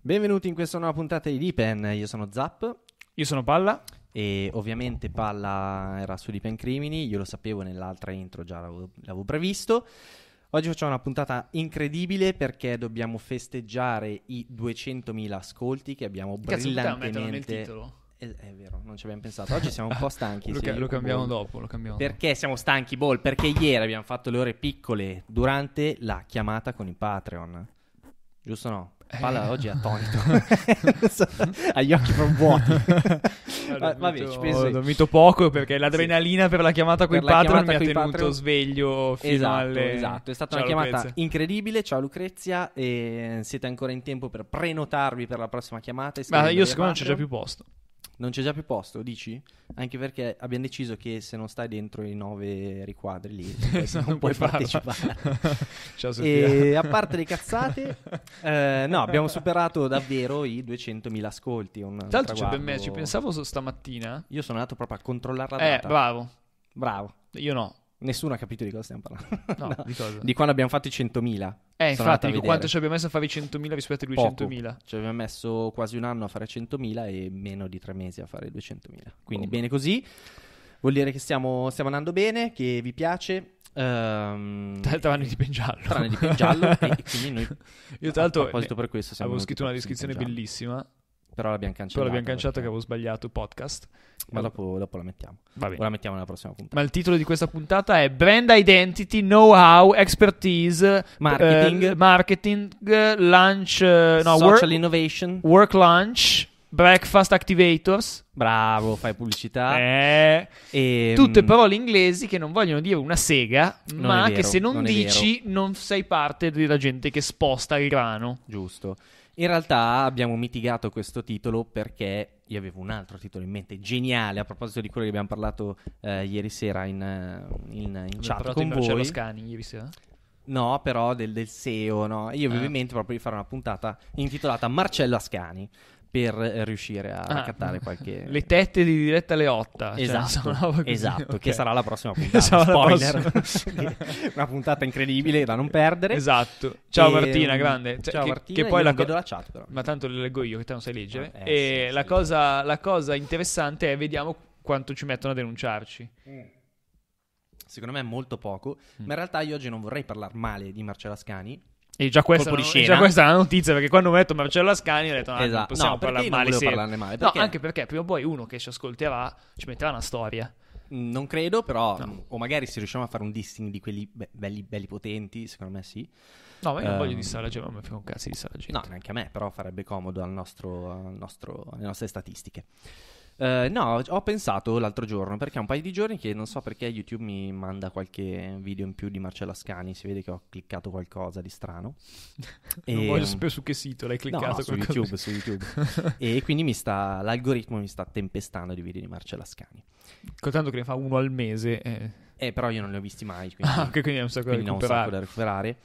Benvenuti in questa nuova puntata di Deepen, io sono Zap. Io sono Palla. E ovviamente Palla era su Deepen Crimini, io lo sapevo nell'altra intro, già l'avevo, l'avevo previsto. Oggi facciamo una puntata incredibile perché dobbiamo festeggiare i 200.000 ascolti che abbiamo Cazzo, brillantemente... nel titolo. È, eh, è, vero, non ci abbiamo pensato. Oggi siamo un po' stanchi. lo, lo cambiamo dopo, lo cambiamo Perché dopo. siamo stanchi, Ball? Perché ieri abbiamo fatto le ore piccole durante la chiamata con i Patreon. Giusto o no? Eh. Palla eh. oggi è attonito. ha gli occhi proprio vuoti. Va, vabbè, ci penso. Ho dormito poco perché l'adrenalina sì. per la chiamata coi Patron mi ha tenuto Patron. sveglio fino esatto, alle... Esatto, è stata ciao, una chiamata Lucrezia. incredibile. Ciao Lucrezia, e siete ancora in tempo per prenotarvi per la prossima chiamata. Ma io secondo me non c'è già più posto. Non c'è già più posto, dici? Anche perché abbiamo deciso che se non stai dentro i nove riquadri lì non, non puoi partecipare. Ciao, e a parte le cazzate, eh, no, abbiamo superato davvero i 200.000 ascolti. Tra l'altro ci, me, ci pensavo stamattina. Io sono andato proprio a controllare la eh, data. Eh, bravo. Bravo. Io no. Nessuno ha capito di cosa stiamo parlando. No, no. Di, di quando abbiamo fatto i 100.000. Eh, Sono infatti, dico quanto ci abbiamo messo a fare i 100.000 rispetto ai 200.000. Ci abbiamo messo quasi un anno a fare 100.000 e meno di tre mesi a fare 200.000. Quindi oh. bene così. Vuol dire che stiamo, stiamo andando bene, che vi piace. Um, tranne di pen giallo. tranne di Pengiallo e quindi noi io tra l'altro avevo scritto una descrizione bellissima però l'abbiamo cancellata. Però l'abbiamo cancellata perché... che avevo sbagliato podcast. Ma dopo, dopo la mettiamo. Va bene. O la mettiamo nella prossima puntata. Ma il titolo di questa puntata è Brand Identity, Know-how, Expertise, Marketing, eh, marketing Lunch, eh, no, Social work, Innovation, Work Lunch. Breakfast Activators. Bravo, fai pubblicità. Eh, e, ehm. tutte parole inglesi che non vogliono dire una sega, ma vero, che se non, non dici non sei parte della gente che sposta il grano. Giusto. In realtà abbiamo mitigato questo titolo perché io avevo un altro titolo in mente, geniale, a proposito di quello che abbiamo parlato eh, ieri sera in, eh, in, in chat con voi. Marcello Scani ieri sera? No, però del, del SEO, no? Io avevo ah. in mente proprio di fare una puntata intitolata Marcello Ascani, per eh, riuscire a ah, cattare qualche... Le tette di diretta Leotta. Esatto, cioè, esatto, esatto okay. che sarà la prossima puntata. Spoiler. Prossima. Una puntata incredibile da non perdere. Esatto. Ciao e, ehm, Martina, grande. Cioè, ciao che, Martina, che poi la, co- la chat però. Ma tanto le leggo io, che te non sai leggere. Eh, e sì, la, sì, cosa, sì. la, cosa, interessante è vediamo quanto ci mettono a denunciarci. Mm. Secondo me è molto poco, mm. ma in realtà io oggi non vorrei parlare male di Marcella Scani, e già questa, no, già questa, è la notizia perché quando metto detto Marcello Ascani ho detto ah, esatto. possiamo no, parlare male, sì. parlarne male. Perché? No, anche perché prima o poi uno che ci ascolterà ci metterà una storia. Mm, non credo, però, no. o magari se riusciamo a fare un dissing di quelli be- belli, belli potenti, secondo me sì. No, ma io non voglio ehm, dissare la gente, ma mi frega un cazzo di dissare No, neanche a me, però farebbe comodo al nostro, al nostro, alle nostre statistiche. Eh, no, ho pensato l'altro giorno, perché è un paio di giorni che non so perché YouTube mi manda qualche video in più di Marcella Scani, si vede che ho cliccato qualcosa di strano. e... Non voglio sapere su che sito l'hai cliccato. No, no, su YouTube, su YouTube. e quindi mi sta, l'algoritmo mi sta tempestando di video di Marcella Scani. Contanto che ne fa uno al mese. Eh. eh però io non li ho visti mai, quindi, ah, quindi, è un sacco, quindi un sacco da recuperare.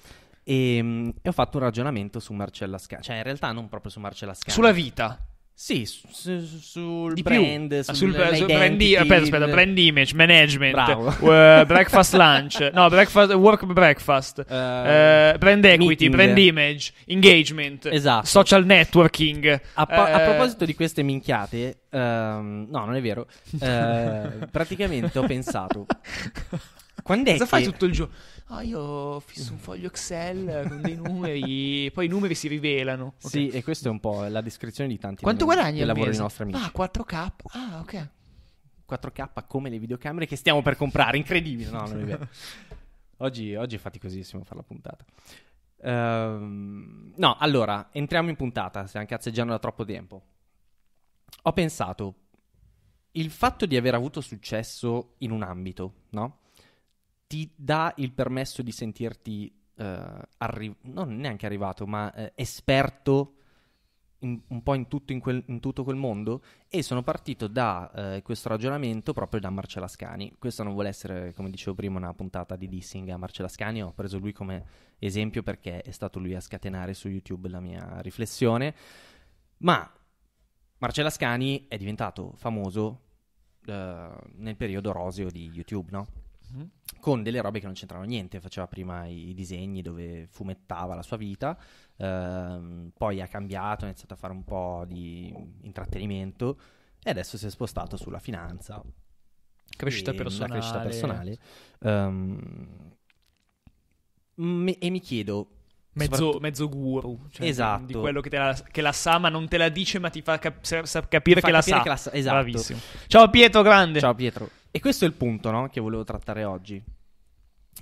E, ehm, e, ho fatto un ragionamento su Marcella Scani, cioè in realtà non proprio su Marcella Scani. Sulla vita. Sì, su, su, sul Di brand, più. Ah, sul, sul, sul brand, aspetta, aspetta, brand image, management, uh, breakfast lunch, no, breakfast, work breakfast, uh, uh, brand equity, meeting. brand image, engagement, esatto. social networking. A, po- a, uh, proposito di queste minchiate, ehm, no, non è vero, eh, praticamente ho pensato, quando è Cosa che... fai tutto il giorno? Ah, io ho fisso un foglio Excel con dei numeri, poi i numeri si rivelano. Okay. Sì, e questa è un po' la descrizione di tanti Quanto guadagni al lavoro dei nostri amici. Ah, 4K. Ah, ok. 4K come le videocamere che stiamo per comprare, incredibile. No, non è vero. oggi, oggi è faticosissimo fare la puntata. Um, no, allora, entriamo in puntata, stiamo cazzeggiando da troppo tempo. Ho pensato, il fatto di aver avuto successo in un ambito, no? ti dà il permesso di sentirti eh, arri- non neanche arrivato, ma eh, esperto in, un po' in tutto, in, quel, in tutto, quel, mondo e sono partito da eh, questo ragionamento proprio da Marcella Scani. Questa non vuole essere, come dicevo prima, una puntata di dissing a Marcella Scani, ho preso lui come esempio perché è stato lui a scatenare su YouTube la mia riflessione, ma Marcella Scani è diventato famoso eh, nel periodo roseo di YouTube, no? Mm-hmm. con delle robe che non c'entravano niente, faceva prima i, i disegni dove fumettava la sua vita, ehm, poi ha cambiato, ha iniziato a fare un po' di intrattenimento e adesso si è spostato sulla finanza. Crescita personale. Crescita personale. Um, e mi chiedo, Mezzo, mezzo, guru, cioè esatto. di quello che, la, che la sa, ma non te la dice, ma ti fa cap- sa- capire, fa che, capire la sa. che la sa. Esatto. Bravissimo. Ciao Pietro, grande. Ciao Pietro. E questo è il punto no? che volevo trattare oggi.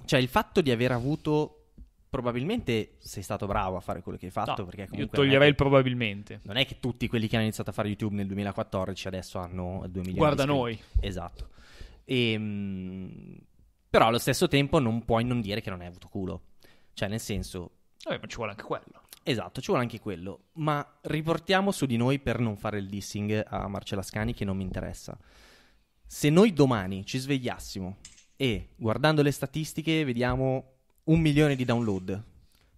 Cioè il fatto di aver avuto probabilmente sei stato bravo a fare quello che hai fatto. No, perché comunque io toglierei il probabilmente. Non è che tutti quelli che hanno iniziato a fare YouTube nel 2014 adesso hanno 2 milioni Guarda noi. Esatto. E, ehm, però allo stesso tempo non puoi non dire che non hai avuto culo. Cioè nel senso... Vabbè, ma ci vuole anche quello. Esatto, ci vuole anche quello. Ma riportiamo su di noi per non fare il dissing a Marcella Scani che non mi interessa se noi domani ci svegliassimo e guardando le statistiche vediamo un milione di download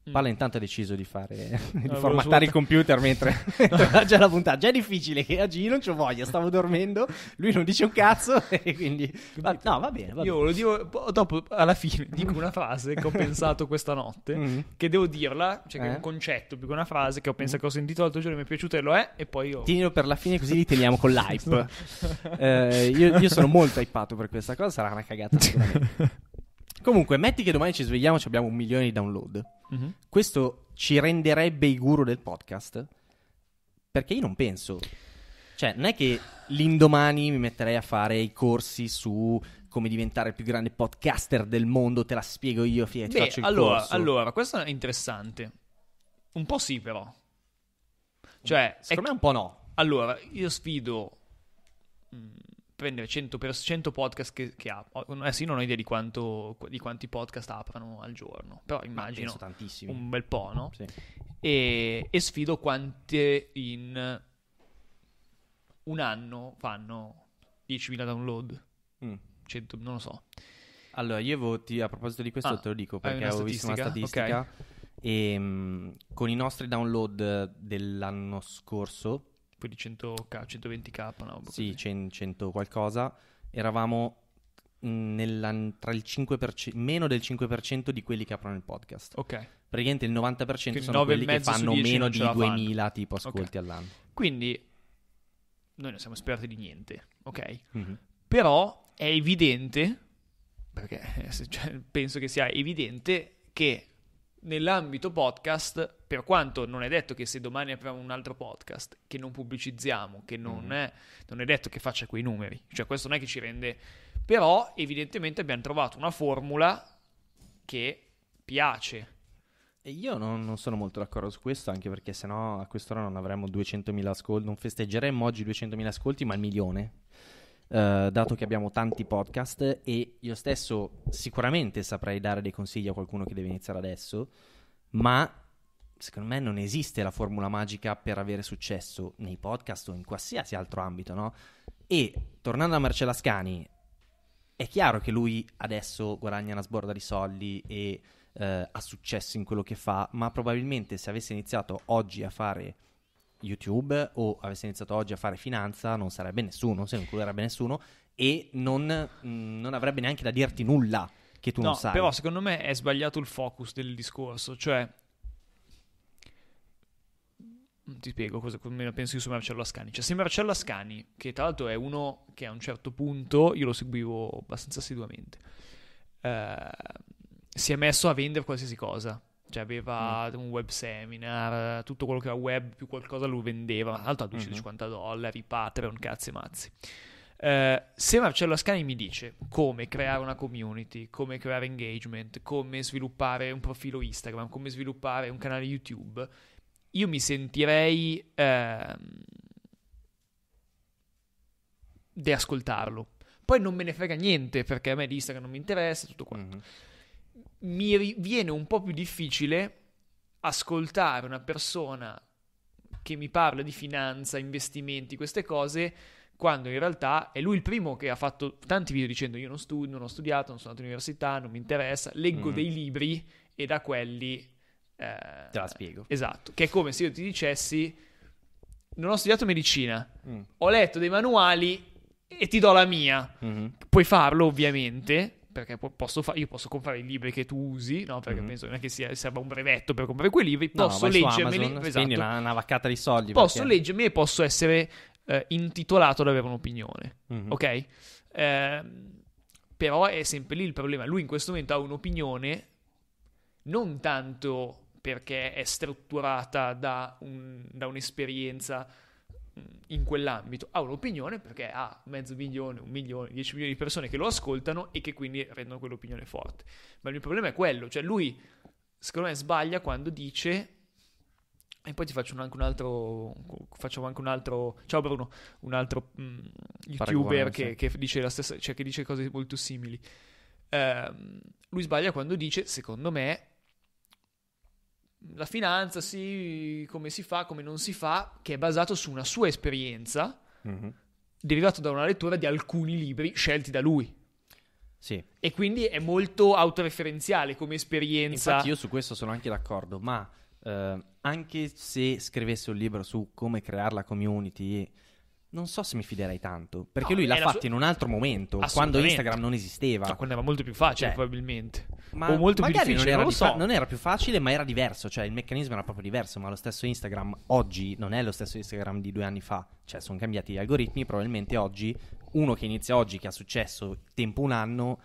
Mm. Palle intanto ha deciso di fare di formattare il computer mentre già la puntata. Già è difficile che oggi io non c'ho voglia, stavo dormendo, lui non dice un cazzo e quindi va, no, va bene, va Io bene. lo dico dopo alla fine dico una frase che ho pensato questa notte mm-hmm. che devo dirla, cioè eh? è un eh? concetto più che una frase che ho pensato mm-hmm. che ho sentito l'altro giorno e mi è piaciuta e lo è e poi io Tienilo per la fine così li teniamo con l'hype. eh, io, io sono molto hypato per questa cosa, sarà una cagata sicuramente. Comunque, metti che domani ci svegliamo e abbiamo un milione di download. Mm-hmm. Questo ci renderebbe i guru del podcast? Perché io non penso. Cioè, non è che l'indomani mi metterei a fare i corsi su come diventare il più grande podcaster del mondo, te la spiego io, fia, Beh, allora, allora, questo è interessante. Un po' sì, però. Cioè, secondo è... me un po' no. Allora, io sfido mm, prendere 100, per, 100 podcast che, che ha, adesso io non ho idea di, quanto, di quanti podcast aprano al giorno, però immagino un bel po', no? Sì. E, e sfido quante in un anno fanno 10.000 download, mm. 100, non lo so. Allora, io voti, a proposito di questo ah, te lo dico perché avevo visto una statistica okay. e, ehm, mh, con i nostri download dell'anno scorso poi di 100k, 120k, no? Sì, 100 qualcosa. Eravamo mm, nella, tra il 5%, meno del 5% di quelli che aprono il podcast. Ok. Praticamente il 90% Quindi sono quelli che fanno meno di 2000 tipo ascolti okay. all'anno. Quindi noi non siamo esperti di niente, ok? Mm-hmm. Però è evidente, perché cioè, penso che sia evidente che nell'ambito podcast, per quanto non è detto che se domani apriamo un altro podcast che non pubblicizziamo, che non, mm. è, non è detto che faccia quei numeri, cioè questo non è che ci rende, però evidentemente abbiamo trovato una formula che piace. E io non, non, sono molto d'accordo su questo, anche perché sennò a quest'ora non avremmo 200.000 ascolti, non festeggeremmo oggi 200.000 ascolti, ma il milione. Eh, dato che abbiamo tanti podcast e io stesso sicuramente saprei dare dei consigli a qualcuno che deve iniziare adesso, ma secondo me non esiste la formula magica per avere successo nei podcast o in qualsiasi altro ambito, no? E tornando a Marcella Scani, è chiaro che lui adesso guadagna una sborda di soldi e uh, ha successo in quello che fa, ma probabilmente se avesse iniziato oggi a fare YouTube o avesse iniziato oggi a fare finanza non sarebbe nessuno, se non includerebbe nessuno e non, mm, non avrebbe neanche da dirti nulla che tu no, non sai. Però secondo me è sbagliato il focus del discorso, cioè mm, ti spiego cosa penso io su Marcello Ascani. Cioè, se Marcello Ascani, che tra l'altro è uno che a un certo punto io lo seguivo abbastanza assiduamente, eh, si è messo a vendere qualsiasi cosa cioè aveva mm. un web seminar, tutto quello che era web più qualcosa lo vendeva, tra l'altro a 250 mm-hmm. dollari, Patreon, cazzi mazzi. Eh, se Marcello Ascani mi dice come creare una community, come creare engagement, come sviluppare un profilo Instagram, come sviluppare un canale YouTube, io mi sentirei eh, di ascoltarlo. Poi non me ne frega niente perché a me di Instagram non mi interessa, tutto quanto. Mm-hmm mi viene un po' più difficile ascoltare una persona che mi parla di finanza, investimenti, queste cose, quando in realtà è lui il primo che ha fatto tanti video dicendo io non studio, non ho studiato, non sono andato all'università, non mi interessa, leggo mm. dei libri e da quelli... Eh, Te la spiego. Esatto, che è come se io ti dicessi non ho studiato medicina, mm. ho letto dei manuali e ti do la mia. Mm-hmm. Puoi farlo ovviamente, perché posso fa- io posso comprare i libri che tu usi, no? perché mm-hmm. penso non è che sia, serva un brevetto per comprare quei libri, posso no, leggermeli, Amazon, esatto. una, una, vaccata di soldi. Posso perché... leggermi e posso essere eh, intitolato ad avere un'opinione, mm-hmm. ok? Eh, però è sempre lì il problema, lui in questo momento ha un'opinione non tanto perché è strutturata da, un, da un'esperienza in quell'ambito ha un'opinione perché ha mezzo milione, un milione, dieci milioni di persone che lo ascoltano e che quindi rendono quell'opinione forte. Ma il mio problema è quello, cioè lui secondo me sbaglia quando dice e poi ti faccio anche un altro facciamo anche un altro ciao Bruno, un altro mh, mm, youtuber che, che, dice la stessa, cioè che dice cose molto simili. Uh, lui sbaglia quando dice secondo me la finanza, sì, come si fa, come non si fa, che è basato su una sua esperienza mm-hmm. derivata da una lettura di alcuni libri scelti da lui. Sì. E quindi è molto autoreferenziale come esperienza. Infatti io su questo sono anche d'accordo, ma eh, anche se scrivesse un libro su come creare la community non so se mi fiderei tanto. Perché no, lui l'ha fatto sua... in un altro momento, quando Instagram non esisteva. No, quando era molto più facile, cioè, probabilmente. Ma o molto più difficile, non era, non, so. fa- non era più facile, ma era diverso. Cioè, il meccanismo era proprio diverso. Ma lo stesso Instagram oggi non è lo stesso Instagram di due anni fa. Cioè, sono cambiati gli algoritmi. Probabilmente oggi, uno che inizia oggi, che ha successo tempo un anno,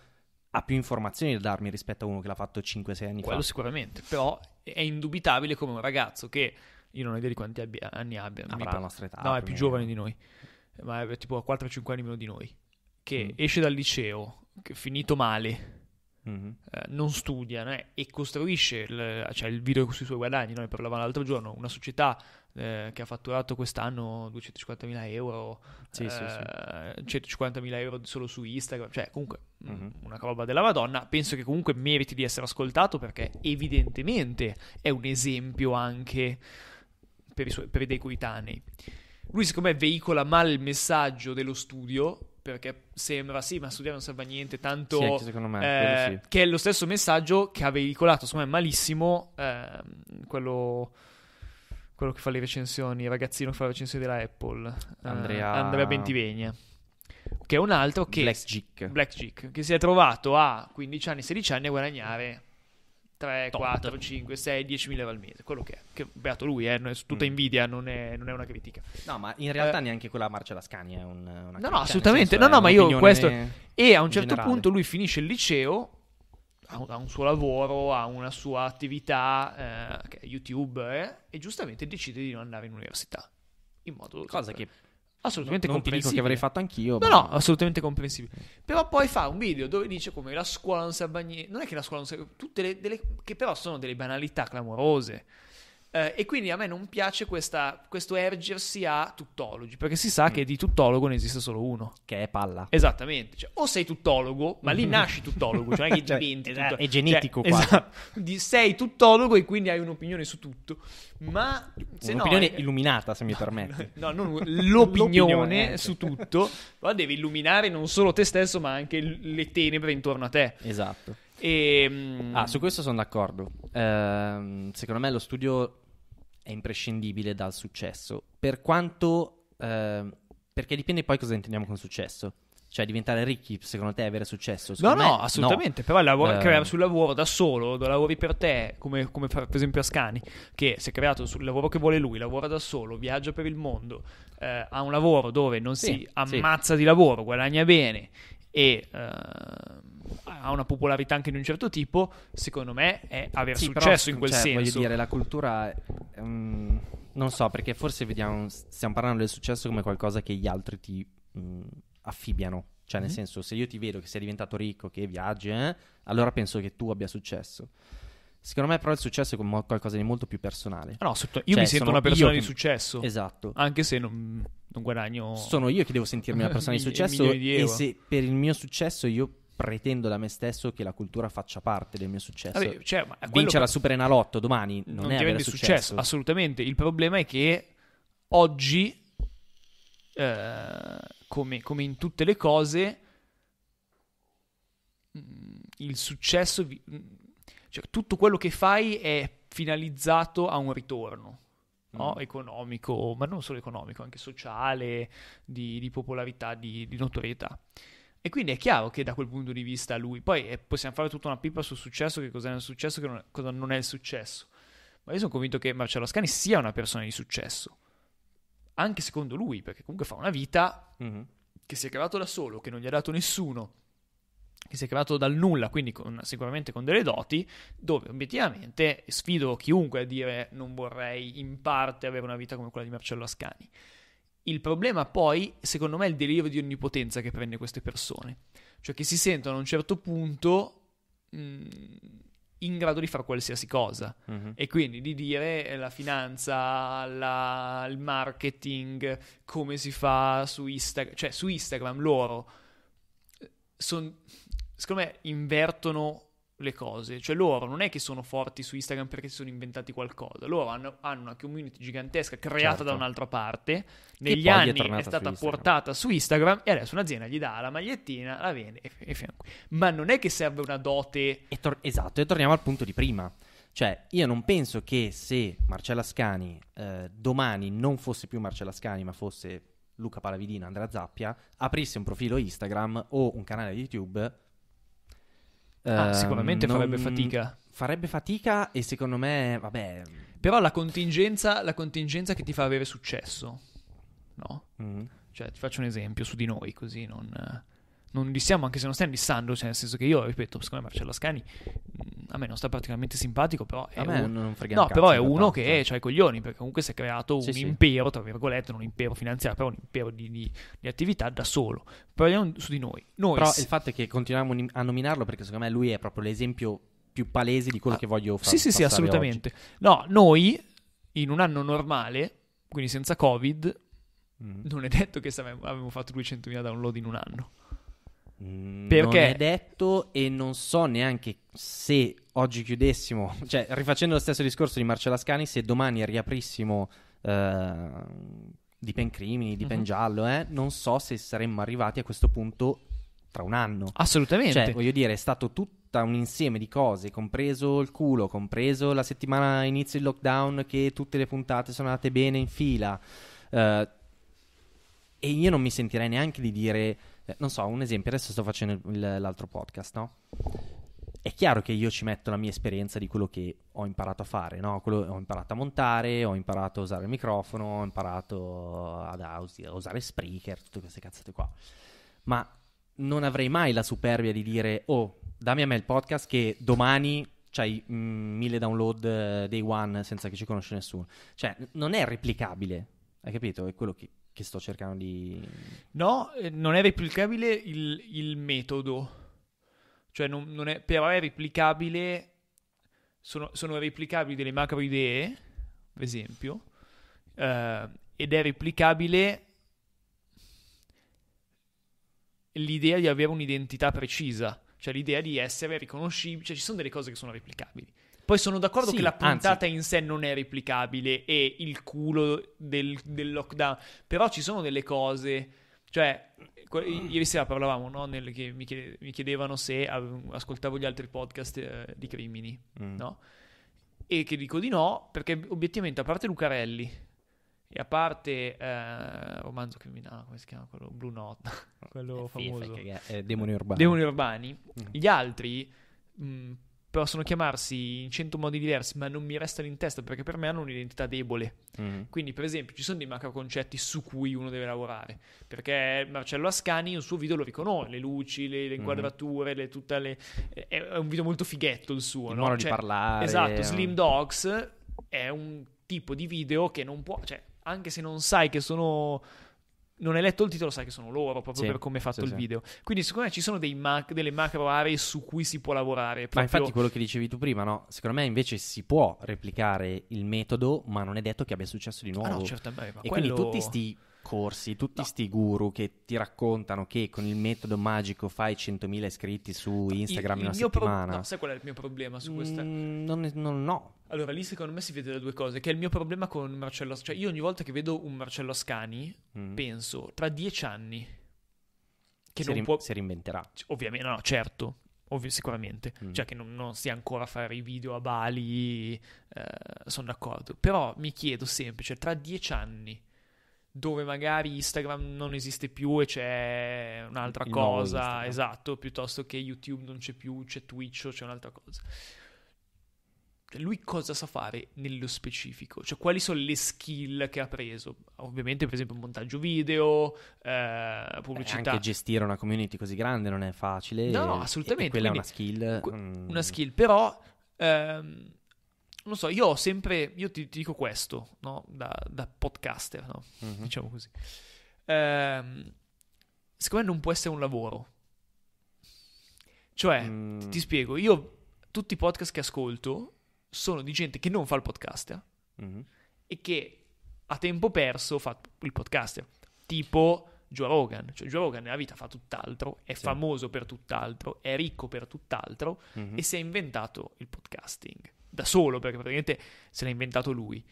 ha più informazioni da darmi rispetto a uno che l'ha fatto 5-6 anni Quello fa. Quello sicuramente. Però è indubitabile come un ragazzo che. Io non ho idea di quanti abbia, anni abbia. Avrà mi... la nostra età. No, è più giovane di noi ma è tipo a 4-5 anni meno di noi, che mm. esce dal liceo, finito male, mm-hmm. eh, non studia no? e costruisce il, cioè il video sui suoi guadagni, noi parlavamo l'altro giorno, una società eh, che ha fatturato quest'anno 250.000 euro, sì, eh, sì, sì. 150.000 eh, euro solo su Instagram, cioè comunque mm, mm-hmm. una roba della Madonna, penso che comunque meriti di essere ascoltato perché evidentemente è un esempio anche per i, suoi, per i dei coetanei lui secondo me veicola male il messaggio dello studio perché sembra sì ma studiare non serve a niente tanto sì, secondo me, eh, sì. che è lo stesso messaggio che ha veicolato secondo me malissimo eh, quello, quello che fa le recensioni il ragazzino che fa le recensioni della Apple eh, Andrea, eh, Andrea Bentivegna che è un altro che Black Geek. Black Geek che si è trovato a 15 anni 16 anni a guadagnare 3, Tot. 4, 5, 6, 10 mila euro al mese, quello che è. Che beato lui, eh, è tutta mm. invidia, non è, non è, una critica. No, ma in realtà eh, neanche quella Marcella Scani è un, una critica. No, no, assolutamente. No, no, ma io questo... E a un certo generale. punto lui finisce il liceo, ha un, suo lavoro, ha una sua attività, eh, YouTube, eh, e giustamente decide di non andare in università. In modo... Cosa che Assolutamente non comprensibile. che avrei fatto anch'io. No, ma... no, assolutamente comprensibile. Però poi fa un video dove dice come la scuola non serve a niente. Non è che la scuola non serve. Tutte le, delle, che però sono delle banalità clamorose. Eh, e quindi a me non piace questa, questo ergersi a tuttologi, perché si sa mm. che di tuttologo ne esiste solo uno. Che è palla. Esattamente. Cioè, o sei tuttologo, ma lì mm. nasci tuttologo, cioè non è che diventi. Cioè, esatto, è genetico cioè, esatto. sei tuttologo e quindi hai un'opinione su tutto. Ma se un'opinione no, eh, è... illuminata, se mi permette. No, no non, l'opinione su eh, tutto, ma devi illuminare non solo te stesso, ma anche le tenebre intorno a te. Esatto. E, ehm, ah, su questo sono d'accordo. Eh, secondo me lo studio è imprescindibile dal successo, per quanto... Eh, perché dipende poi cosa intendiamo con successo. Cioè, diventare ricchi, secondo te, avere successo? Secondo no, no, assolutamente. No. Però lavoro, uh, ehm. creare sul lavoro da solo, lavori per te, come, come per esempio Ascani, che si è creato sul lavoro che vuole lui, lavora da solo, viaggia per il mondo, eh, ha un lavoro dove non sì, si ammazza sì. di lavoro, guadagna bene e... Uh, ha una popolarità anche di un certo tipo, secondo me è aver sì, successo però, in cioè, quel cioè, senso. Voglio dire, la cultura... Um, non so, perché forse vediamo, stiamo parlando del successo come qualcosa che gli altri ti um, affibbiano. Cioè, nel mm-hmm. senso, se io ti vedo che sei diventato ricco, che viaggi, eh, allora penso che tu abbia successo. Secondo me, però, il successo è qualcosa di molto più personale. No, sotto, io cioè, mi sento una persona di successo. Esatto. Anche se non, non, guadagno. Sono io che devo sentirmi una persona di successo. di e se per il mio successo io pretendo da me stesso che la cultura faccia parte del mio successo. Vabbè, cioè, Vincere la Super Enalotto domani non, non è avere successo. successo. Assolutamente. Il problema è che oggi, eh, come, come, in tutte le cose, mm, il successo, mm, cioè tutto quello che fai è finalizzato a un ritorno. No? Mm. economico, ma non solo economico, anche sociale, di, di popolarità, di, di notorietà. E quindi è chiaro che da quel punto di vista lui, poi eh, possiamo fare tutta una pipa sul successo, che cos'è il successo, che non, cosa non è il successo. Ma io sono convinto che Marcello Ascani sia una persona di successo, anche secondo lui, perché comunque fa una vita mm-hmm. che si è cavato da solo, che non gli ha dato nessuno, che si è cavato dal nulla, quindi con, sicuramente con delle doti, dove obiettivamente sfido chiunque a dire non vorrei in parte avere una vita come quella di Marcello Ascani. Il problema poi, secondo me, è il delirio di onnipotenza che prende queste persone. Cioè che si sentono a un certo punto mh, mm, in grado di fare qualsiasi cosa. Uh-huh. E quindi di dire eh, la finanza, la, il marketing, come si fa su Instagram. Cioè su Instagram loro, eh, son, secondo me, invertono le cose. Cioè loro non è che sono forti su Instagram perché si sono inventati qualcosa, loro hanno, hanno una community gigantesca creata certo. da un'altra parte, negli anni è, è stata su portata su Instagram e adesso un'azienda gli dà la magliettina, la vende e, e fianco. Ma non è che serve una dote... E tor- esatto, e torniamo al punto di prima. Cioè, io non penso che se Marcella Scani eh, domani non fosse più Marcella Scani, ma fosse Luca Palavidina, Andrea Zappia, aprisse un profilo Instagram o un canale YouTube Ah, ehm, sicuramente non... farebbe fatica. Farebbe fatica e secondo me, vabbè... Però la contingenza, la contingenza che ti fa avere successo, no? Mm. Cioè, ti faccio un esempio su di noi, così non non dissiamo anche se non stiamo dissando, cioè nel senso che io, ripeto, secondo me Marcello Ascani mm, a me non sta particolarmente simpatico, però è, un... no, però è uno parte. che ha cioè, i coglioni, perché comunque si è creato un sì, impero, tra virgolette, non un impero finanziario, però un impero di, di, di attività da solo. Proviamo su di noi. noi però se... il fatto è che continuiamo a nominarlo perché secondo me lui è proprio l'esempio più palese di quello ah, che voglio fare. Sì, sì, sì, assolutamente. Oggi. No, noi in un anno normale, quindi senza Covid, mm. non è detto che avremmo fatto 200.000 download in un anno. Mm, Perché non è detto e non so neanche se oggi chiudessimo, cioè rifacendo lo stesso discorso di Marcella Scani, se domani riaprissimo eh, di pen crimini, di pen mhm. giallo, eh, non so se saremmo arrivati a questo punto tra un anno. Assolutamente. Cioè, voglio dire, è stato tutto un insieme di cose, compreso il culo, compreso la settimana inizio del lockdown che tutte le puntate sono andate bene in fila. Eh, e io non mi sentirei neanche di dire eh, non so, un esempio, adesso sto facendo il, l'altro podcast, no? È chiaro che io ci metto la mia esperienza di quello che ho imparato a fare, no? Quello, ho imparato a montare, ho imparato a usare il microfono, ho imparato ad, a, a usare Spreaker, tutte queste cazzate qua. Ma non avrei mai la superbia di dire, oh, dammi a me il podcast che domani c'hai mh, mm, mille download eh, day one senza che ci conosce nessuno. Cioè, non è replicabile, hai capito? È quello che che sto cercando di... No, eh, non è replicabile il, il metodo. Cioè, non, non è, però è replicabile... Sono, sono, replicabili delle macro idee, per esempio, eh, ed è replicabile l'idea di avere un'identità precisa, cioè l'idea di essere riconoscibile, cioè ci sono delle cose che sono replicabili. Poi sono d'accordo sì, che la puntata anzi. in sé non è replicabile e il culo del, del lockdown, però ci sono delle cose, cioè ieri sera parlavamo, no? Nel, che mi, chiede, mi, chiedevano se av- ascoltavo gli altri podcast eh, di crimini, mm. no? E che dico di no, perché obiettivamente, a parte Lucarelli e a parte eh, romanzo criminale, come si chiama quello? Blue Knot, quello eh, famoso. Fifa, che, è Demoni Urbani. Demoni Urbani, mm. gli altri... Mh, mm, possono chiamarsi in cento modi diversi, ma non mi restano in testa perché per me hanno un'identità debole. Mm. Quindi, per esempio, ci sono dei macro concetti su cui uno deve lavorare. Perché Marcello Ascani, un suo video lo riconosce, le luci, le, le mm-hmm. inquadrature, le, tutte le... È un video molto fighetto il suo, il no? modo cioè, di parlare. Esatto, Slim Dogs è un tipo di video che non può... Cioè, anche se non sai che sono non hai letto il titolo, sai che sono loro proprio sì, per come è fatto sì, il sì. video. Quindi, secondo me ci sono mac- delle macro aree su cui si può lavorare. Proprio... Ma infatti, quello che dicevi tu prima, no? Secondo me invece si può replicare il metodo, ma non è detto che abbia successo di nuovo. Ah, no, certamente. E quello... quindi tutti sti percorsi, tutti no. guru che ti raccontano che con il metodo magico fai 100.000 iscritti su Instagram il, in una settimana. Pro- no, sai qual è il mio problema su questa? Mm, non, non, no. Allora, lì secondo me si vede le due cose, che è il mio problema con Marcello, cioè io ogni volta che vedo un Marcello Ascani, mm. penso tra dieci anni che si non rim- può... si reinventerà. Cioè, ovviamente, no, certo, ovvio, sicuramente, mm. cioè che non, non, stia ancora a fare i video a Bali, eh, sono d'accordo, però mi chiedo sempre, cioè, tra dieci anni dove magari Instagram non esiste più e c'è un'altra Il cosa, esatto, piuttosto che YouTube non c'è più, c'è Twitch o c'è un'altra cosa. Cioè, lui cosa sa fare nello specifico? Cioè, quali sono le skill che ha preso? Ovviamente, per esempio, montaggio video, eh, pubblicità. Eh, anche gestire una community così grande non è facile. No, no assolutamente. E quella Quindi, è una skill. Mm. Una skill, però... Ehm, non so, io ho sempre, io ti, ti dico questo, no? da, da, podcaster, no? mm-hmm. diciamo così. Ehm, secondo me non può essere un lavoro. Cioè, mm. ti, ti, spiego, io tutti i podcast che ascolto sono di gente che non fa il podcaster mm-hmm. e che a tempo perso fa il podcaster. Tipo Joe Rogan. Cioè, Joe Rogan nella vita fa tutt'altro, è sì. famoso per tutt'altro, è ricco per tutt'altro mm-hmm. e si è inventato il podcasting da solo, perché praticamente se l'ha inventato lui.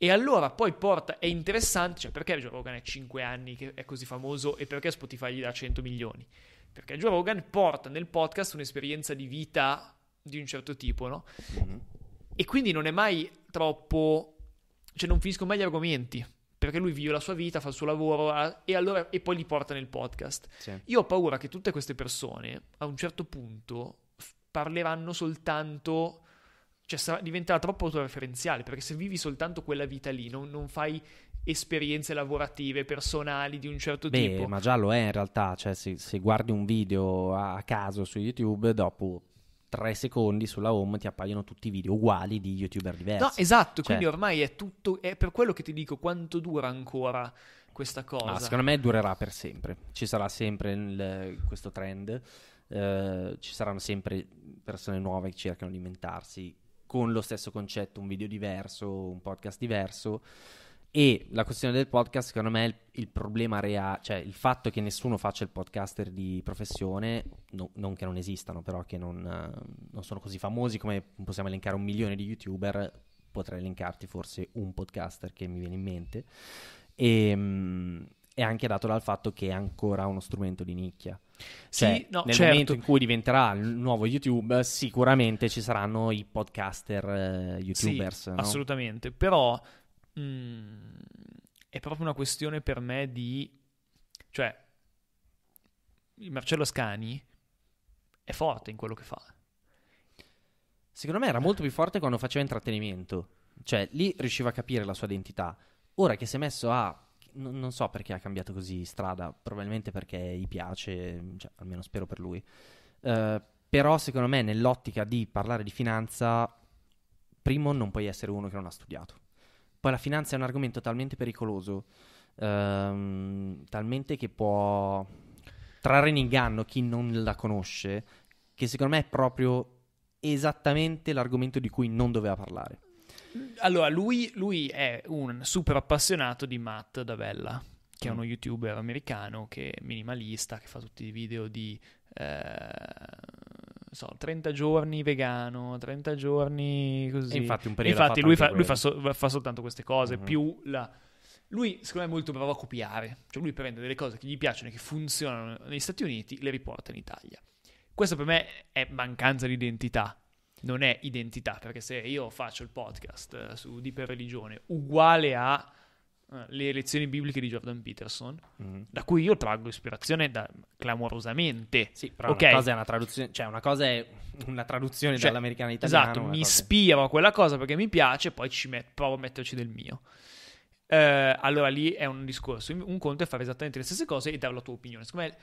E allora poi porta, è interessante, cioè perché Joe Rogan è 5 anni che è così famoso e perché Spotify gli dà 100 milioni? Perché Joe Rogan porta nel podcast un'esperienza di vita di un certo tipo, no? Mm-hmm. E quindi non è mai troppo, cioè non finiscono mai gli argomenti, perché lui vive la sua vita, fa il suo lavoro e, allora, e poi li porta nel podcast. Sì. Io ho paura che tutte queste persone a un certo punto parleranno soltanto cioè diventa troppo autoreferenziale, perché se vivi soltanto quella vita lì, non, non fai esperienze lavorative, personali di un certo Beh, tipo. Ma già lo è in realtà, cioè se, se, guardi un video a caso su YouTube, dopo tre secondi sulla home ti appaiono tutti i video uguali di youtuber diversi. No, esatto, cioè... quindi ormai è tutto, è per quello che ti dico quanto dura ancora questa ah, cosa. Ah, secondo me durerà per sempre, ci sarà sempre il, questo trend, eh, ci saranno sempre persone nuove che cercano di inventarsi con lo stesso concetto, un video diverso, un podcast diverso. E la questione del podcast, secondo me, il, il problema reale, cioè il fatto che nessuno faccia il podcaster di professione, no, non che non esistano, però che non, eh, non, sono così famosi come possiamo elencare un milione di youtuber, potrei elencarti forse un podcaster che mi viene in mente. E, ehm, è anche dato dal fatto che è ancora uno strumento di nicchia. Cioè, sì, no, nel certo. momento in cui diventerà il nuovo YouTube, sicuramente ci saranno i podcaster eh, YouTubers. Sì, no? Assolutamente, però mh, mm, è proprio una questione per me di... cioè, il Marcello Scani è forte in quello che fa. Secondo me era molto più forte quando faceva intrattenimento, cioè lì riusciva a capire la sua identità. Ora che si è messo a non, non so perché ha cambiato così strada, probabilmente perché gli piace, cioè, almeno spero per lui. Uh, però secondo me nell'ottica di parlare di finanza, primo non puoi essere uno che non ha studiato. Poi la finanza è un argomento talmente pericoloso, um, talmente che può trarre in inganno chi non la conosce, che secondo me è proprio esattamente l'argomento di cui non doveva parlare. Allora, lui, lui, è un super appassionato di Matt Davella, che è uno mm. youtuber americano che è minimalista, che fa tutti i video di eh, so, 30 giorni vegano, 30 giorni così. E infatti, un periodo infatti lui, fa, lui fa, so, fa, soltanto queste cose, uh-huh. più la... Lui, secondo me, è molto bravo a copiare. Cioè, lui prende delle cose che gli piacciono, che funzionano negli Stati Uniti, le riporta in Italia. Questo per me è mancanza di identità non è identità, perché se io faccio il podcast eh, su di per religione uguale a eh, le lezioni bibliche di Jordan Peterson, mm-hmm. da cui io traggo ispirazione da, clamorosamente. Sì, però okay. una cosa è una traduzione, cioè una cosa è una traduzione cioè, dall'americano italiano. Esatto, mi ispiro a quella cosa perché mi piace, poi met- provo a metterci del mio. Uh, allora lì è un discorso, un conto è fare esattamente le stesse cose e dare la tua opinione. Secondo me,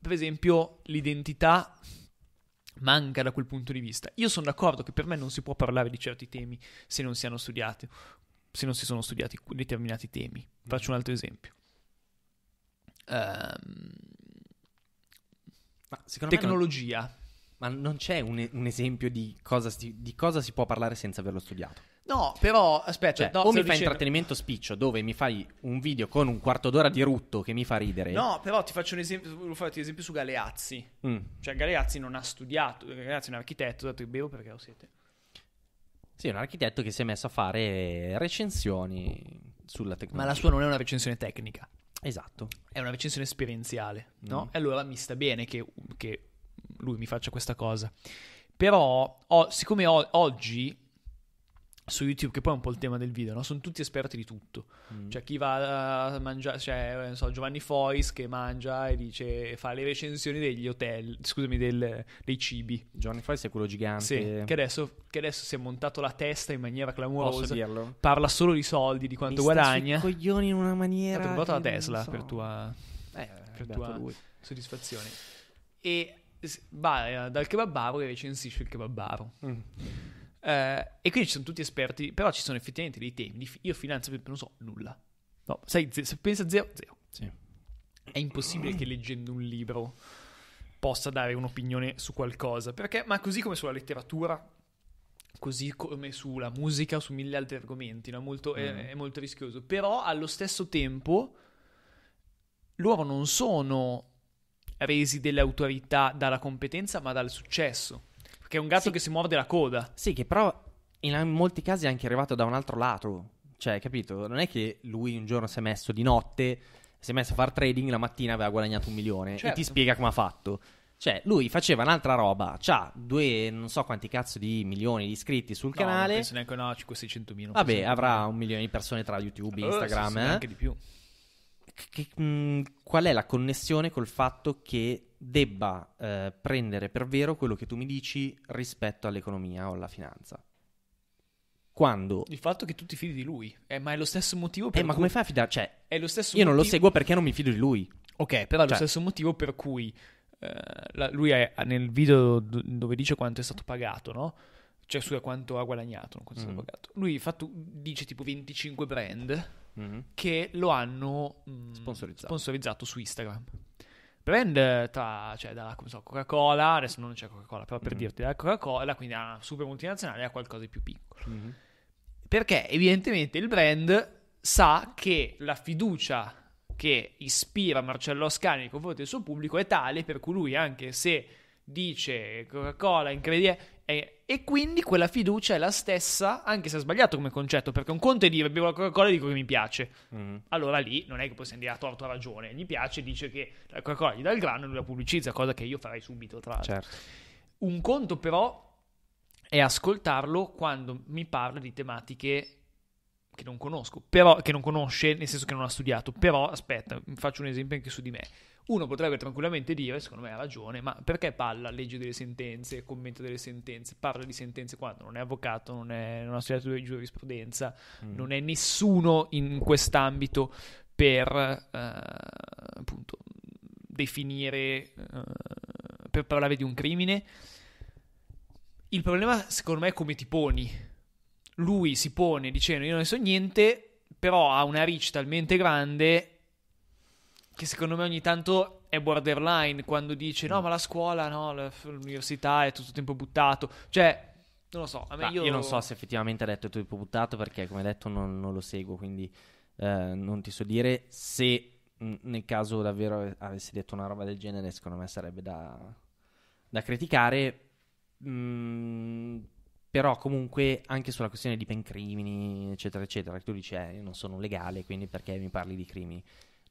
per esempio, l'identità manca da quel punto di vista. Io sono d'accordo che per me non si può parlare di certi temi se non siano studiati, se non si sono studiati determinati temi. Faccio un mm. altro esempio. Um, Ma tecnologia. Non... Ma non c'è un, un esempio di cosa, di cosa si può parlare senza averlo studiato. No, però aspetta, cioè, no, o mi fai dicendo... intrattenimento spiccio dove mi fai un video con un quarto d'ora di rutto che mi fa ridere. No, però ti faccio un esempio, volevo farti un esempio su Galeazzi. Mm. Cioè Galeazzi non ha studiato, Galeazzi è un architetto, dato che bevo perché lo siete. Sì, è un architetto che si è messo a fare recensioni sulla tecnologia. Ma la sua non è una recensione tecnica. Esatto. È una recensione esperienziale, no? Mm. E allora mi sta bene che, che lui mi faccia questa cosa. Però, oh, siccome ho, oggi su YouTube, che poi è un po' il tema del video, no? Sono tutti esperti di tutto. Mm. Cioè, chi va a mangiare, cioè, eh, so, Giovanni Fois che mangia e dice, fa le recensioni degli hotel, scusami, del, dei cibi. Giovanni Fois è quello gigante. Sì, che adesso, che adesso, si è montato la testa in maniera clamorosa. Posso dirlo? Parla solo di soldi, di quanto Mi guadagna. Sta coglioni in una maniera. Ha trovato la Tesla so. per tua, eh, per tua soddisfazione. E va eh, dal kebabaro e recensisce il kebabaro. Mm eh, e quindi ci sono tutti esperti, però ci sono effettivamente dei temi. Di, io finanza non so nulla. No, sai, se pensa zero, zero. Sì. È impossibile che leggendo un libro possa dare un'opinione su qualcosa, perché, ma così come sulla letteratura, così come sulla musica, su mille altri argomenti, no? molto, mm. è, è, molto rischioso. Però allo stesso tempo loro non sono resi delle autorità dalla competenza, ma dal successo. Che è un gatto sì. che si muove della coda. Sì, che però in molti casi è anche arrivato da un altro lato. Cioè, capito? Non è che lui un giorno si è messo di notte, si è messo a fare trading, la mattina aveva guadagnato un milione certo. e ti certo. spiega come ha fatto. Cioè, lui faceva un'altra roba, c'ha due, non so quanti cazzo di milioni di iscritti sul no, canale. Non penso neanche, no, 500 mila. Vabbè, avrà un milione di persone tra YouTube, e oh, Instagram. Sì, sì, eh? anche di più. Che, mh, mhmm, qual è la connessione col fatto che debba eh, prendere per vero quello che tu mi dici rispetto all'economia o alla finanza. Quando? Il fatto che tu ti fidi di lui, eh, ma è lo stesso motivo eh, per eh, cui... ma come fai a fidare? Cioè, è lo stesso io motivo... non lo seguo perché non mi fido di lui. Ok, però è lo cioè stesso motivo per cui eh, la, lui è, nel video dove dice quanto è stato pagato, no? Cioè su quanto ha guadagnato, non quanto mm. è stato mm. pagato. Lui fatto, dice tipo 25 brand mm-hmm. che lo hanno mh, mm, sponsorizzato. sponsorizzato su Instagram brand eh, tra, cioè, dalla so, Coca-Cola, adesso non c'è Coca-Cola, però per mm-hmm. dirti, dalla Coca-Cola, quindi a una super multinazionale, a qualcosa di più piccolo. Mm-hmm. Perché evidentemente il brand sa che la fiducia che ispira Marcello Ascani nei confronti del suo pubblico è tale per cui lui, anche se dice Coca-Cola, incredibile, e, eh, e, quindi quella fiducia è la stessa, anche se è sbagliato come concetto, perché un conto è dire bevo la Coca-Cola e dico che mi piace. Mm. Allora lì non è che possiamo dire a ah, torto a ragione, gli piace, dice che la Coca-Cola gli dà il grano e lui la pubblicizza, cosa che io farei subito tra l'altro. Certo. Un conto però è ascoltarlo quando mi parla di tematiche che non conosco, però che non conosce, nel senso che non ha studiato, però aspetta, faccio un esempio anche su di me uno potrebbe tranquillamente dire, secondo me ha ragione, ma perché parla, legge delle sentenze, commento delle sentenze, parla di sentenze quando non è avvocato, non, è, non ha studiato di giurisprudenza, mm. non è nessuno in quest'ambito per eh, appunto definire, eh, per parlare di un crimine? Il problema secondo me è come ti poni. Lui si pone dicendo io non ne so niente, però ha una reach talmente grande che secondo me ogni tanto è borderline quando dice no mm. ma la scuola no l'università è tutto il tempo buttato cioè non lo so a me io... io... non so se effettivamente ha detto tutto il tempo buttato perché come detto non, non lo seguo quindi eh, non ti so dire se mm, nel caso davvero avessi detto una roba del genere secondo me sarebbe da, da criticare mh, mm, però comunque anche sulla questione di pen crimini eccetera eccetera tu dici eh, io non sono legale quindi perché mi parli di crimini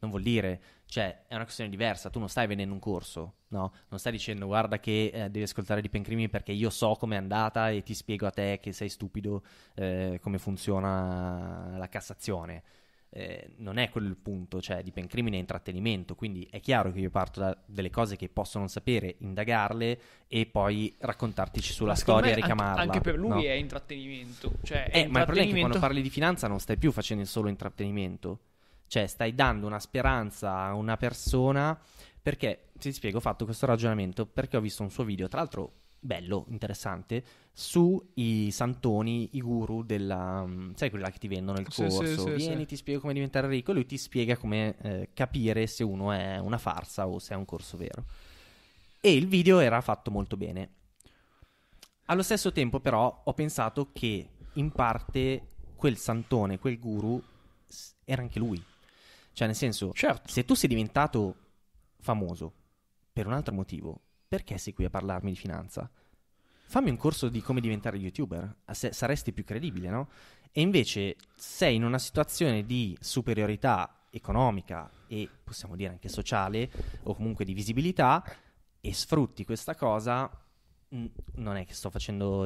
non vuol dire, cioè è una questione diversa, tu non stai venendo un corso, no? Non stai dicendo guarda che eh, devi ascoltare di Pencrimi perché io so com'è andata e ti spiego a te che sei stupido eh, come funziona la Cassazione. Eh, non è quel il punto, cioè di pencrimine è intrattenimento, quindi è chiaro che io parto da delle cose che posso non sapere, indagarle e poi raccontartici sulla storia e ricamarla. Anche, per lui no? è intrattenimento. Cioè eh, è ma il problema è che quando parli di finanza non stai più facendo solo intrattenimento cioè, stai dando una speranza a una persona perché, ti spiego, ho fatto questo ragionamento perché ho visto un suo video, tra l'altro bello, interessante, sui santoni, i guru della... Mm, sai quelli che ti vendono il sì, corso, sì, vieni sì. ti spiego come diventare ricco, lui ti spiega come eh, capire se uno è una farsa o se è un corso vero. E il video era fatto molto bene. Allo stesso tempo però ho pensato che in parte quel santone, quel guru era anche lui. Cioè, nel senso, certo. se tu sei diventato famoso per un altro motivo, perché sei qui a parlarmi di finanza? Fammi un corso di come diventare youtuber, eh, saresti più credibile, no? E invece sei in una situazione di superiorità economica e possiamo dire anche sociale o comunque di visibilità e sfrutti questa cosa mm, non è che sto facendo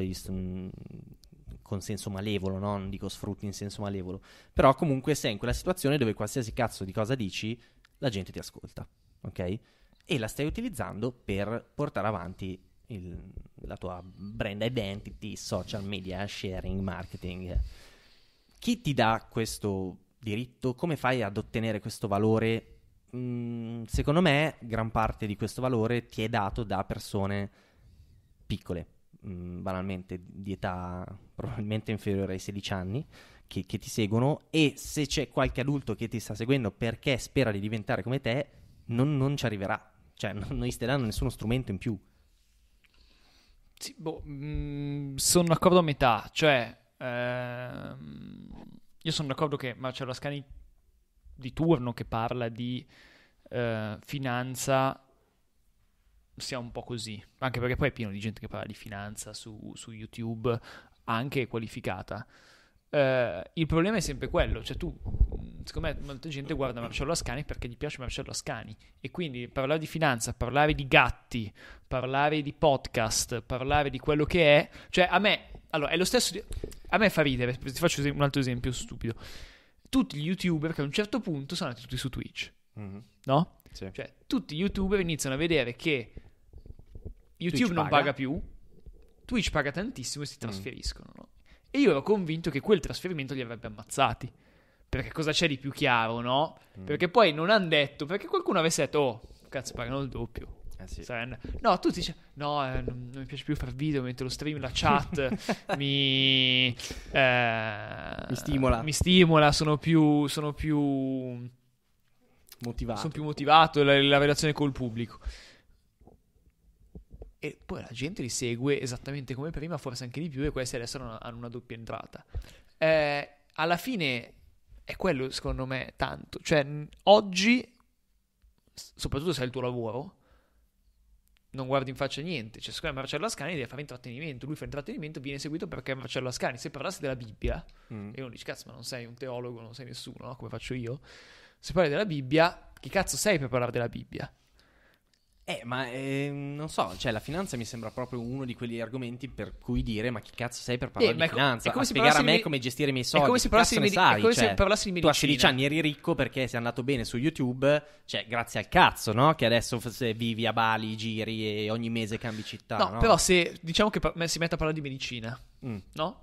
con senso malevolo, no? non dico sfrutti in senso malevolo, però comunque sei in quella situazione dove qualsiasi cazzo di cosa dici, la gente ti ascolta, ok? E la stai utilizzando per portare avanti il, la tua brand identity, social media, sharing, marketing. Chi ti dà questo diritto? Come fai ad ottenere questo valore? Mm, secondo me, gran parte di questo valore ti è dato da persone piccole mh, banalmente di età probabilmente inferiore ai 16 anni che, che, ti seguono e se c'è qualche adulto che ti sta seguendo perché spera di diventare come te, non, non ci arriverà, cioè non, non gli daranno nessuno strumento in più. Sì, boh, mh, sono d'accordo a metà, cioè ehm, io sono d'accordo che Marcello Ascani di turno che parla di eh, finanza sia un po' così, anche perché poi è pieno di gente che parla di finanza su, su YouTube, anche qualificata. Uh, il problema è sempre quello, cioè tu, secondo me molta gente guarda Marcello Ascani perché gli piace Marcello Ascani e quindi parlare di finanza, parlare di gatti, parlare di podcast, parlare di quello che è, cioè a me, allora è lo stesso, di, a me fa ridere, ti faccio un altro esempio stupido, tutti gli youtuber che a un certo punto sono andati tutti su Twitch, mm-hmm. no? Sì. Cioè tutti gli youtuber iniziano a vedere che YouTube non paga. paga. più, Twitch paga tantissimo e si mm. trasferiscono. Mm. No? E io ero convinto che quel trasferimento li avrebbe ammazzati. Perché cosa c'è di più chiaro, no? Mm. Perché poi non hanno detto, perché qualcuno avesse detto, oh, cazzo, pagano il doppio. Eh sì. No, tu dici, no, eh, non, non, mi piace più far video, mentre lo stream, la chat mi, eh, mi, stimola. Mi stimola, sono più... Sono più motivato. Sono più motivato, la, la relazione col pubblico e poi la gente li segue esattamente come prima, forse anche di più, e questi adesso hanno una, hanno una doppia entrata. Eh, alla fine è quello, secondo me, tanto. Cioè, oggi, soprattutto se è il tuo lavoro, non guardi in faccia niente. Cioè, secondo me Marcello Ascani deve fare intrattenimento, lui fa intrattenimento, viene seguito perché è Marcello Ascani. Se parlassi della Bibbia, mm. e uno dice, cazzo, ma non sei un teologo, non sei nessuno, no? come faccio io? Se parli della Bibbia, chi cazzo sei per parlare della Bibbia? Eh, ma eh, non so, cioè la finanza mi sembra proprio uno di quegli argomenti per cui dire ma chi cazzo sei per parlare eh, di finanza? È come a spiegare a me di... come gestire i miei soldi. È come se cioè, parlassi, di, sai, come cioè, se parlassi di medicina. Tu a 16 anni eri ricco perché sei andato bene su YouTube, cioè grazie al cazzo, no? Che adesso vivi a Bali, giri e ogni mese cambi città. No, no? però se diciamo che par- si mette a parlare di medicina, mm. no?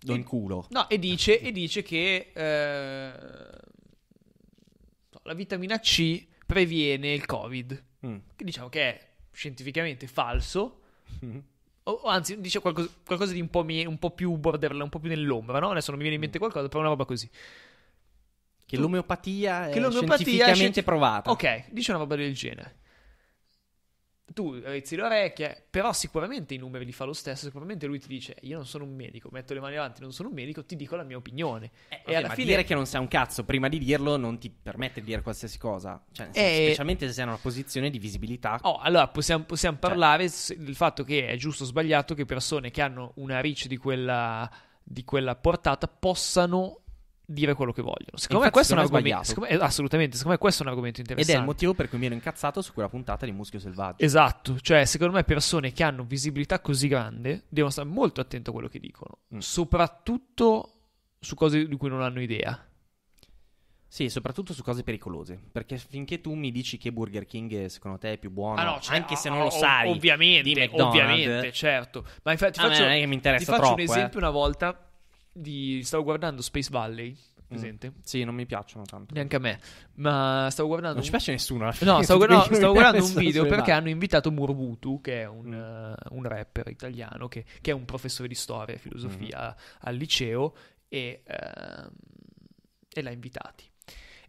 Don e, culo. No, e dice, e dice che eh, la vitamina C previene il Covid, mm. che diciamo che è scientificamente falso, mm. o, anzi dice qualcosa, qualcosa di un po', mie, un po', più borderline, un po' più nell'ombra, no? Adesso non mi viene in mente mm. qualcosa, però è una roba così. Che l'omeopatia che è l'omeopatia scientificamente è scienti- provata. Ok, dice una roba del genere tu rezzi le orecchie, però sicuramente i numeri li fa lo stesso, sicuramente lui ti dice io non sono un medico, metto le mani avanti, non sono un medico, ti dico la mia opinione. Eh, e vabbè, alla fine... dire che non sei un cazzo prima di dirlo non ti permette di dire qualsiasi cosa, cioè, senso, eh, specialmente se sei in una posizione di visibilità. Oh, allora possiamo, possiamo cioè parlare del fatto che è giusto o sbagliato che persone che hanno una reach di quella, di quella portata possano dire quello che vogliono. Secondo me eh, questo è un argomento. Secondo me, assolutamente, secondo me questo è un argomento interessante. Ed è il motivo per cui mi ero incazzato su quella puntata di Muschio Selvaggio. Esatto, cioè secondo me persone che hanno visibilità così grande devono stare molto attenti a quello che dicono, mm. soprattutto su cose di cui non hanno idea. Sì, soprattutto su cose pericolose. Perché finché tu mi dici che Burger King secondo te è più buono, ah no, cioè, anche se non ah, lo sai, ov- ovviamente, ovviamente, certo. Ma infatti, ti faccio, non è che mi interessa ti faccio troppo, un eh. esempio eh. una volta di... stavo guardando Space Valley. Mm. Presente? Mm. Sì, non mi piacciono tanto. Neanche a me. Ma stavo guardando. Non ci piace nessuno. Alla fine. No, stavo, no, stavo guardando un video perché mani. hanno invitato Murbutu, che è un, mm. uh, un rapper italiano, che, che, è un professore di storia e filosofia mm. al liceo, e, uh, e l'ha invitati.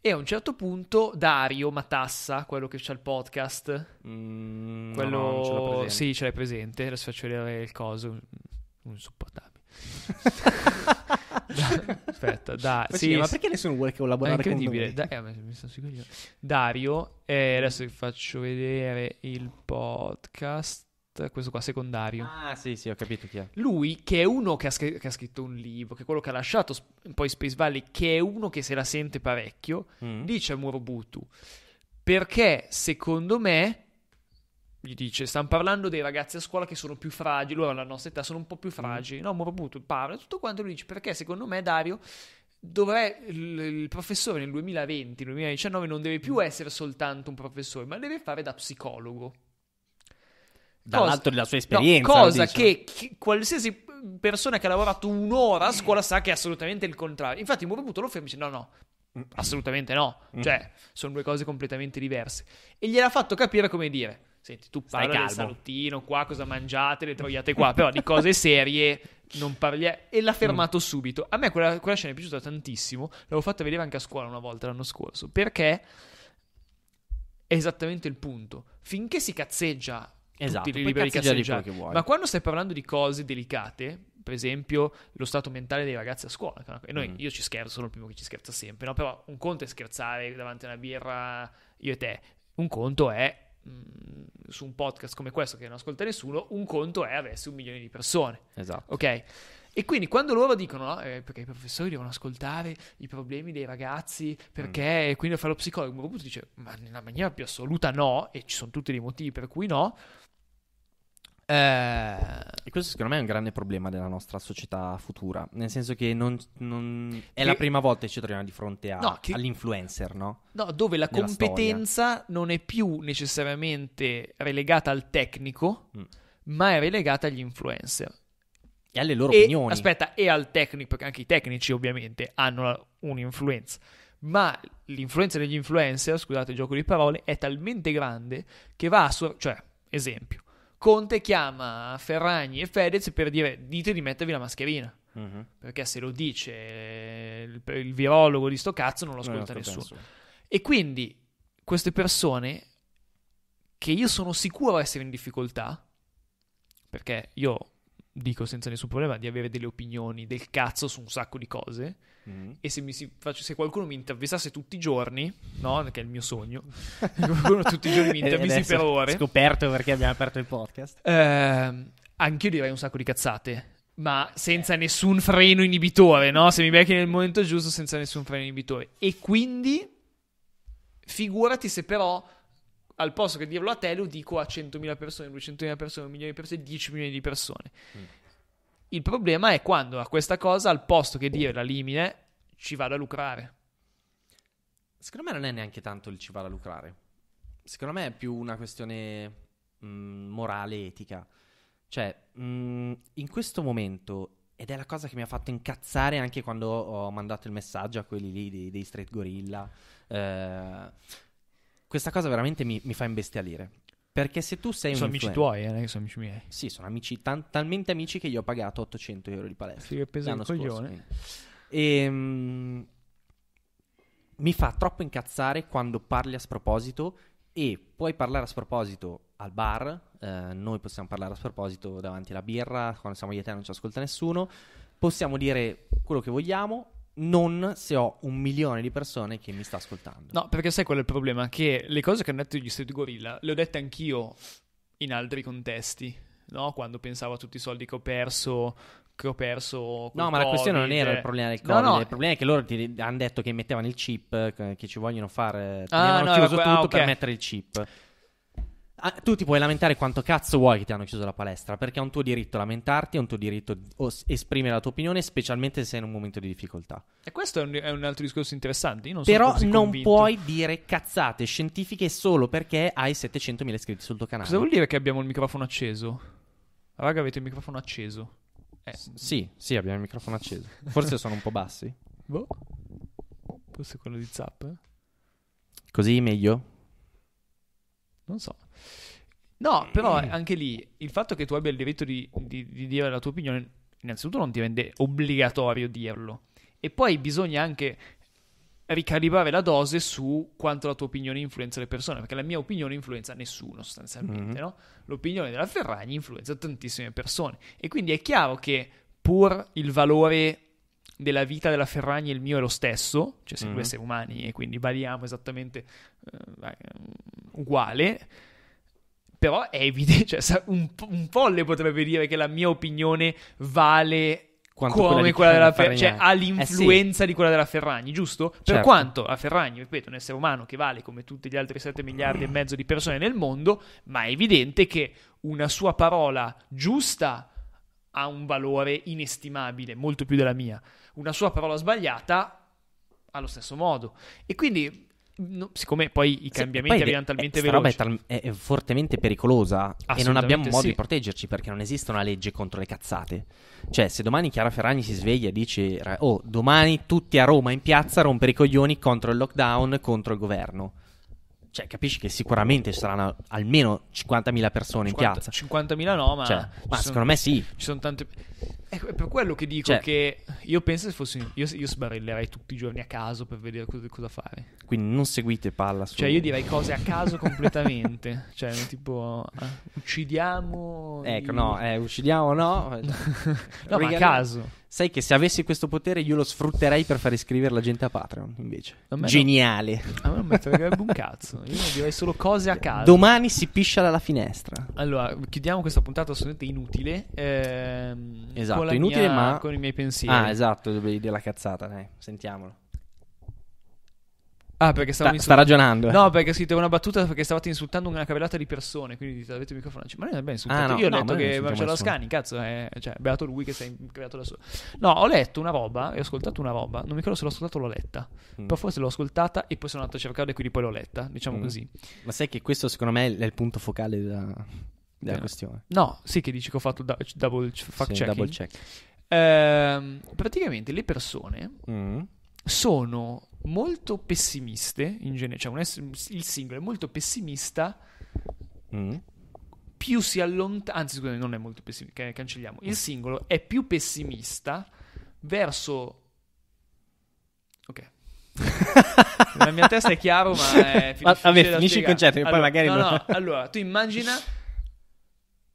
E a un certo punto Dario Matassa, quello che c'ha il podcast, mm, quello... No, no, ce sì, ce l'hai presente, adesso faccio vedere il coso, un insopportabile. da, aspetta, da, sì, ma perché nessuno vuole collaborare è incredibile. Da, eh, mi Dario, eh, adesso vi faccio vedere il podcast questo qua secondario. Ah, sì, sì, ho capito chi è. Lui, che è uno che ha, scr- che ha scritto un libro, che è quello che ha lasciato sp- poi Space Valley, che è uno che se la sente parecchio, mm. dice a Murobutu, perché secondo me gli dice, stanno parlando dei ragazzi a scuola che sono più fragili, loro alla nostra età sono un po' più mm. fragili, no, Morbuto parla, tutto quanto lui dice, perché secondo me Dario dovrebbe, il, il professore nel 2020, 2019 non deve più mm. essere soltanto un professore, ma deve fare da psicologo. Dall'alto della sua esperienza. No, cosa che, che qualsiasi persona che ha lavorato un'ora a mm. scuola sa che è assolutamente il contrario. Infatti Morbuto lo ferma e dice, no, no, assolutamente no, cioè sono due cose completamente diverse. E gliel'ha fatto capire come dire senti, tu parli del salottino qua, cosa mangiate, le troviate qua, però di cose serie non parli. E l'ha fermato mm. subito. A me quella, quella, scena è piaciuta tantissimo, l'avevo fatta vedere anche a scuola una volta l'anno scorso, perché è esattamente il punto. Finché si cazzeggia, esatto, tutti liberi cazzeggiare, ma quando stai parlando di cose delicate... Per esempio, lo stato mentale dei ragazzi a scuola. E noi, mm. io ci scherzo, sono il primo che ci scherza sempre. No? Però un conto è scherzare davanti a una birra, io e te. Un conto è mm, su un podcast come questo che non ascolta nessuno, un conto è avessi un milione di persone. Esatto. Ok? E quindi quando loro dicono, no, eh, perché i professori devono ascoltare i problemi dei ragazzi, perché mm. quindi fa lo psicologo, Robusto dice, ma nella maniera più assoluta no, e ci sono tutti dei motivi per cui no, eh, e questo secondo me è un grande problema della nostra società futura, nel senso che non, non è che... la prima volta che ci troviamo di fronte a, no, che... all'influencer, no? No, dove la competenza storia. non è più necessariamente relegata al tecnico, mm. ma è relegata agli influencer. E alle loro e, opinioni. Aspetta, e al tecnico, perché anche i tecnici ovviamente hanno un'influenza ma l'influenza degli influencer, scusate il gioco di parole, è talmente grande che va a... Sor- cioè, esempio, Conte chiama Ferragni e Fedez per dire dite di mettervi la mascherina. Uh-huh. Perché se lo dice eh, il, il, virologo di sto cazzo non lo ascolta no, nessuno. Penso. E quindi queste persone, che io sono sicuro essere in difficoltà, perché io dico senza nessun problema di avere delle opinioni del cazzo su un sacco di cose, Mm-hmm. E se, mi si, faccio, se qualcuno mi intervistasse tutti i giorni, no? Che è il mio sogno, qualcuno tutti i giorni mi intervisti per ore. Scoperto perché abbiamo aperto il podcast. Eh, anche io direi un sacco di cazzate ma senza nessun freno inibitore, no? Se mi becchi nel momento giusto, senza nessun freno inibitore. E quindi, figurati se però, al posto che dirlo a te, lo dico a 100.000 persone, 200.000 persone, un milione di persone, 10 milioni di persone. Mm. Il problema è quando a questa cosa, al posto che dire la elimine, ci vado a lucrare. Secondo me non è neanche tanto il ci vado a lucrare. Secondo me è più una questione mh, mm, morale, etica. Cioè, mh, mm, in questo momento, ed è la cosa che mi ha fatto incazzare anche quando ho mandato il messaggio a quelli lì dei, dei Straight Gorilla, eh, questa cosa veramente mi, mi fa imbestialire. Perché se tu sei sono un amici tuoi, eh, non sono amici miei. Sì, sono amici tan- talmente amici che gli ho pagato 800 euro di palestra. Sì, che pesa il coglione. E, um, mi fa troppo incazzare quando parli a sproposito e puoi parlare a sproposito al bar, eh, noi possiamo parlare a sproposito davanti alla birra, quando siamo io e te non ci ascolta nessuno, possiamo dire quello che vogliamo, non se ho un milione di persone che mi sta ascoltando. No, perché sai qual è il problema? Che le cose che hanno detto gli Studi Gorilla le ho dette anch'io in altri contesti, no? Quando pensavo a tutti i soldi che ho perso, che ho perso. No, ma la questione non era il eh. problema del Covid. No, no. Il problema è che loro ti hanno detto che mettevano il chip, eh, che ci vogliono fare. Ah, ti ah, no, chiuso que- tutto ah, okay. per mettere il chip. Ah, tu ti puoi lamentare quanto cazzo vuoi che ti hanno chiuso la palestra, perché è un tuo diritto lamentarti, è un tuo diritto esprimere la tua opinione, specialmente se sei in un momento di difficoltà. E questo è un, è un altro discorso interessante. Non Però non convinto. puoi dire cazzate scientifiche solo perché hai 700.000 iscritti sul tuo canale. Cosa vuol dire che abbiamo il microfono acceso? Raga, avete il microfono acceso? Eh. S- sì, sì, abbiamo il microfono acceso. Forse sono un po' bassi. Boh. Questo è quello di Zap. Eh. Così meglio? Non so. No, però mm. anche lì il fatto che tu abbia il diritto di, di, di dire la tua opinione, innanzitutto non ti rende obbligatorio dirlo. E poi bisogna anche ricalibrare la dose su quanto la tua opinione influenza le persone, perché la mia opinione influenza nessuno sostanzialmente, mm-hmm. no? L'opinione della Ferragni influenza tantissime persone e quindi è chiaro che pur il valore della vita della Ferragni e il mio è lo stesso, cioè siamo mm-hmm. esseri umani e quindi valiamo esattamente eh, uguale, però è evidente, cioè, un, un folle potrebbe dire che la mia opinione vale quanto come quella, quella della Ferragni, cioè ha l'influenza eh sì. di quella della Ferragni, giusto? Certo. Per quanto la Ferragni, ripeto, è un essere umano che vale come tutti gli altri 7 miliardi e mezzo di persone nel mondo, ma è evidente che una sua parola giusta ha un valore inestimabile, molto più della mia. Una sua parola sbagliata allo stesso modo. E quindi No, siccome poi i cambiamenti sì, arrivano talmente è, veloci. Roba è, è, fortemente pericolosa e non abbiamo modo sì. di proteggerci perché non esiste una legge contro le cazzate. Cioè, se domani Chiara Ferragni si sveglia e dice: Oh, domani tutti a Roma in piazza rompere i coglioni contro il lockdown, contro il governo cioè, capisci che sicuramente ci oh. saranno almeno 50.000 persone 50, in piazza. 50.000 no, ma, cioè, ma secondo me sì. Ci sono tante. È per quello che dico cioè, che io penso se fossi. Io, io sbarillerei tutti i giorni a caso per vedere cosa, cosa fare. Quindi non seguite palla. Su... Cioè, io direi cose a caso completamente. cioè, tipo, ah, uccidiamo. Ecco, i... no, eh, uccidiamo no. no, Regaliamo... ma a caso Sai che se avessi questo potere io lo sfrutterei per far iscrivere la gente a Patreon, invece. A Geniale. No. A me non metterebbe un cazzo. Io direi solo cose a caso. Domani si piscia dalla finestra. Allora, chiudiamo questa puntata assolutamente inutile. Ehm, esatto, inutile mia, ma... Con i miei pensieri. Ah, esatto, dovevi dire la cazzata, dai. Sentiamolo. Ah, perché stavo sta, insult... sta ragionando. Eh. No, perché ho scritto una battuta perché stavate insultando una cavellata di persone. Quindi avete il microfono. Ma non è abbiamo insultato. Ah, no, Io ho no, detto che Marcello Scani, cazzo, è... cioè, beato lui che si è creato da solo. No, ho letto una roba e ho ascoltato una roba. Non mi ricordo se l'ho ascoltata o l'ho letta. Mm. Però forse l'ho ascoltata e poi sono andato a cercare e quindi poi l'ho letta. Diciamo mm. così. Ma sai che questo, secondo me, è il punto focale della, della no. Eh. questione. No, sì, che dici che ho fatto da... double fact sì, Double check. Ehm, praticamente le persone mm. sono molto pessimiste in genere, cioè es- il singolo è molto pessimista. Mm. Più si allontana, anzi, scusate, non è molto pessimista, cancelliamo. Il singolo è più pessimista verso. Ok. La mia testa è chiaro, ma è più ma, Vabbè, finisci il concetto, allora, poi magari. No, no, allora, tu immagina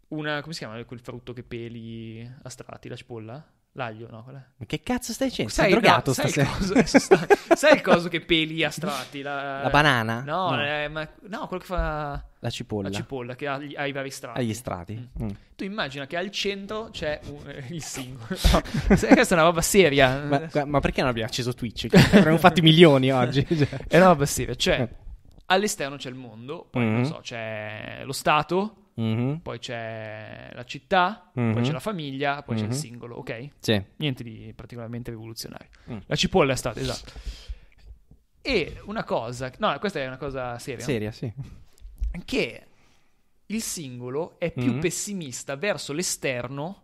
una. come si chiama quel frutto che peli a strati, la cipolla? L'aglio, no, qual è? Che cazzo stai dicendo? Sei, drogato no, stasera. Sai il, coso, eh, sai il coso che peli astratti? La, la banana? No, no. Eh, ma, no, quello che fa... La cipolla. La cipolla che ha, ha i vari strati. Agli strati. Mm. Mm. Tu immagina che al centro c'è un, eh, il singolo. No, questa è una roba seria. Ma, ma perché non abbiamo acceso Twitch? Cioè, avremmo fatti milioni oggi. Cioè. è una roba seria. Cioè, eh. all'esterno c'è il mondo, poi mm. non so, c'è lo Stato mm-hmm. poi c'è la città, mm-hmm. poi c'è mhm. la famiglia, poi mm-hmm. c'è il mhm. singolo, ok? Sì. Niente di particolarmente rivoluzionario. Mm. La cipolla è stata, esatto. E una cosa, no, questa è una cosa seria. Seria, sì. Che il singolo è più mhm. pessimista verso l'esterno.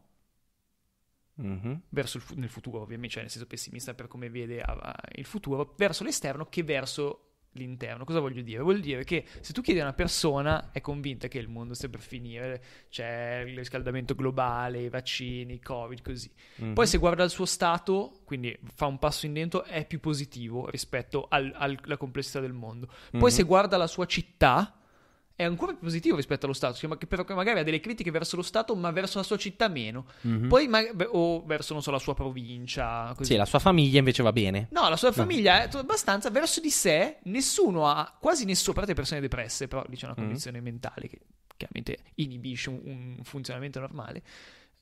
Mm-hmm. verso il fu- nel futuro, ovviamente, cioè nel senso pessimista per come vede ah, il futuro, verso l'esterno che verso l'interno. Cosa voglio dire? Vuol dire che se tu chiedi a una persona è convinta che il mondo sta per finire, c'è il riscaldamento globale, i vaccini, il Covid, così. Mm-hmm. Poi se guarda il suo stato, quindi fa un passo indietro, è più positivo rispetto al, al, alla complessità del mondo. Poi mm-hmm. se guarda la sua città, è ancora più positivo rispetto allo Stato, che magari ha delle critiche verso lo Stato, ma verso la sua città meno. Mm-hmm. Poi ma- o verso, non so, la sua provincia. Così. Sì, la sua famiglia invece va bene. No, la sua mm. famiglia è abbastanza verso di sé, nessuno ha, quasi nessuno, per le persone depresse, però lì c'è una mhm. condizione mm-hmm. mentale che chiaramente inibisce un, un funzionamento normale.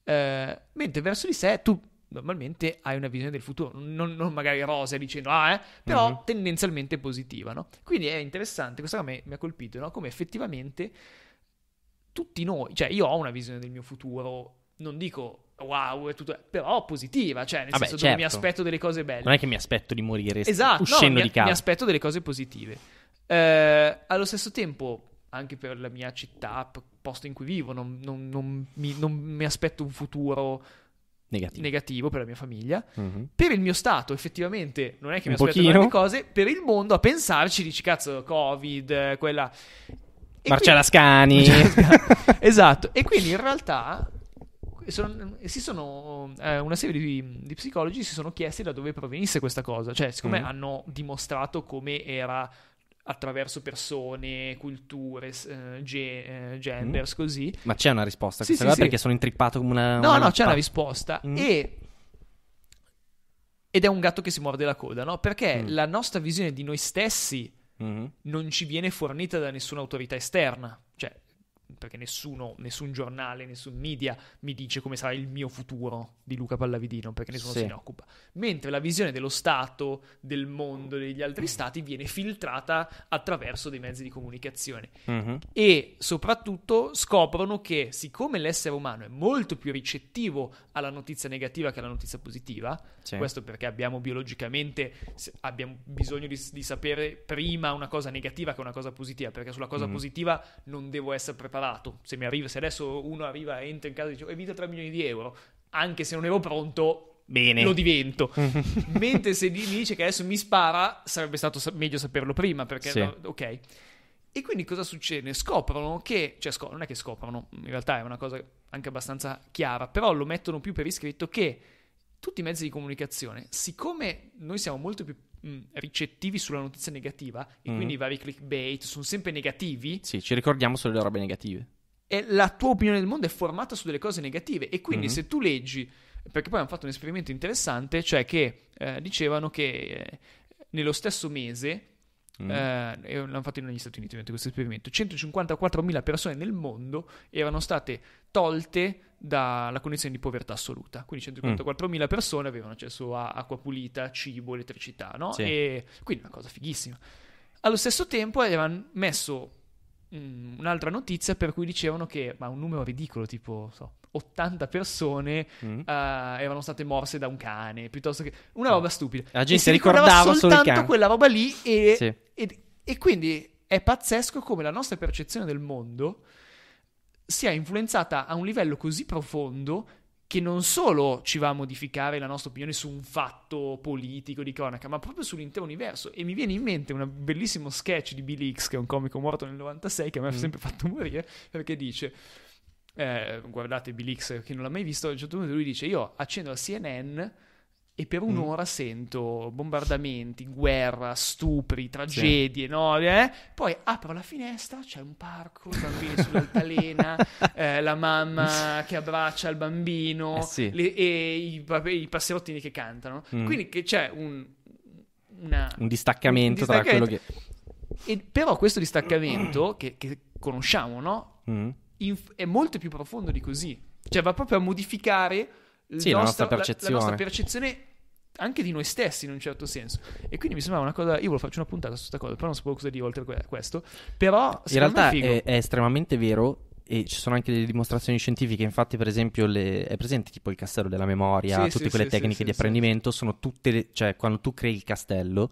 Uh, mentre verso di sé tu normalmente hai una visione del futuro, non, non magari rosa dicendo ah eh, però uh-huh. tendenzialmente positiva, no? Quindi è interessante, questa cosa mi, mi ha colpito, no? Come effettivamente tutti noi, cioè io ho una visione del mio futuro, non dico wow, è tutto, però positiva, cioè nel Vabbè, ah senso certo. mi aspetto delle cose belle. Non è che mi aspetto di morire esatto, uscendo no, di mi, casa. mi aspetto delle cose positive. Eh, allo stesso tempo, anche per la mia città, posto in cui vivo, non, non, non, mi, non mi aspetto un futuro negativo, negativo per la mia famiglia, mm-hmm. per il mio stato effettivamente non è che mi aspettano le cose, per il mondo a pensarci dici cazzo covid, eh, quella... E Marcella quindi... Scani. esatto, e quindi in realtà sono, sono, eh, una serie di, di, psicologi si sono chiesti da dove provenisse questa cosa, cioè siccome mm. hanno dimostrato come era attraverso persone, culture, eh, ge- eh, genders, mm. così. Ma c'è una risposta a sì, cosa sì, perché sono intrippato come una... No, una no, mappa. c'è una risposta. Mm. E... Ed è un gatto che si morde la coda, no? Perché mm. la nostra visione di noi stessi mm-hmm. non ci viene fornita da nessuna autorità esterna perché nessuno, nessun giornale, nessun media mi dice come sarà il mio futuro di Luca Pallavidino, perché nessuno sì. se ne occupa. Mentre la visione dello Stato, del mondo, degli altri mm. stati viene filtrata attraverso dei mezzi di comunicazione. Mm-hmm. E soprattutto scoprono che siccome l'essere umano è molto più ricettivo alla notizia negativa che alla notizia positiva, sì. questo perché abbiamo biologicamente abbiamo bisogno di, di, sapere prima una cosa negativa che una cosa positiva, perché sulla cosa mm. positiva non devo essere preparato parlato. Se, arriva, se adesso uno arriva, e entra in casa e dice evita 3 milioni di euro, anche se non ero pronto, Bene. lo divento. Mentre se mi dice che adesso mi spara, sarebbe stato meglio saperlo prima, perché sì. no, ok. E quindi cosa succede? Scoprono che, cioè scop- non è che scoprono, in realtà è una cosa anche abbastanza chiara, però lo mettono più per iscritto che tutti i mezzi di comunicazione, siccome noi siamo molto più Mm, ricettivi sulla notizia negativa e mm. quindi i vari clickbait sono sempre negativi. Sì, ci ricordiamo solo le robe negative. E la tua opinione del mondo è formata su delle cose negative e quindi mm se tu leggi, perché poi hanno fatto un esperimento interessante, cioè che eh, dicevano che eh, nello stesso mese Mm. Eh, l'hanno fatto negli Stati Uniti questo esperimento. 154.000 persone nel mondo erano state tolte dalla condizione di povertà assoluta. Quindi 154.000 mm. persone avevano accesso a acqua pulita, cibo, elettricità, no? Sì. E quindi una cosa fighissima. Allo stesso tempo avevano messo mh, mm, un'altra notizia per cui dicevano che, ma un numero ridicolo, tipo, so, 80 persone mm. uh, erano state morse da un cane, piuttosto che una mm. roba stupida. La gente si ricordava soltanto quella roba lì e, sì. e, e quindi è pazzesco come la nostra percezione del mondo sia influenzata a un livello così profondo che non solo ci va a modificare la nostra opinione su un fatto politico di cronaca, ma proprio sull'intero universo. E mi viene in mente un bellissimo sketch di Bill X, che è un comico morto nel 96, che mi me ha mm. sempre fatto morire, perché dice eh, guardate Bilix, chi non l'ha mai visto, a un certo punto lui dice io accendo la CNN e per mm. un'ora mm. sento bombardamenti, guerra, stupri, tragedie, sì. no? Eh? Poi apro la finestra, c'è un parco, i bambini sull'altalena, eh, la mamma che abbraccia il bambino eh sì. le, e i, i, passerottini che cantano. Mm. Quindi che c'è un, una, un, distaccamento un, distaccamento tra quello che... E, però questo distaccamento che, che conosciamo, no? Mm inf- è molto più profondo di così. Cioè va proprio a modificare sì, nostra, la, nostra la, la nostra percezione anche di noi stessi in un certo senso. E quindi mi sembrava una cosa. Io volevo farci una puntata su questa cosa, però non sapevo cosa dire oltre a questo. Però in realtà è, è, è, estremamente vero. E ci sono anche delle dimostrazioni scientifiche, infatti, per esempio, le... è presente tipo il castello della memoria, sì, tutte sì, quelle sì, tecniche di apprendimento sono tutte, le... cioè quando tu crei il castello,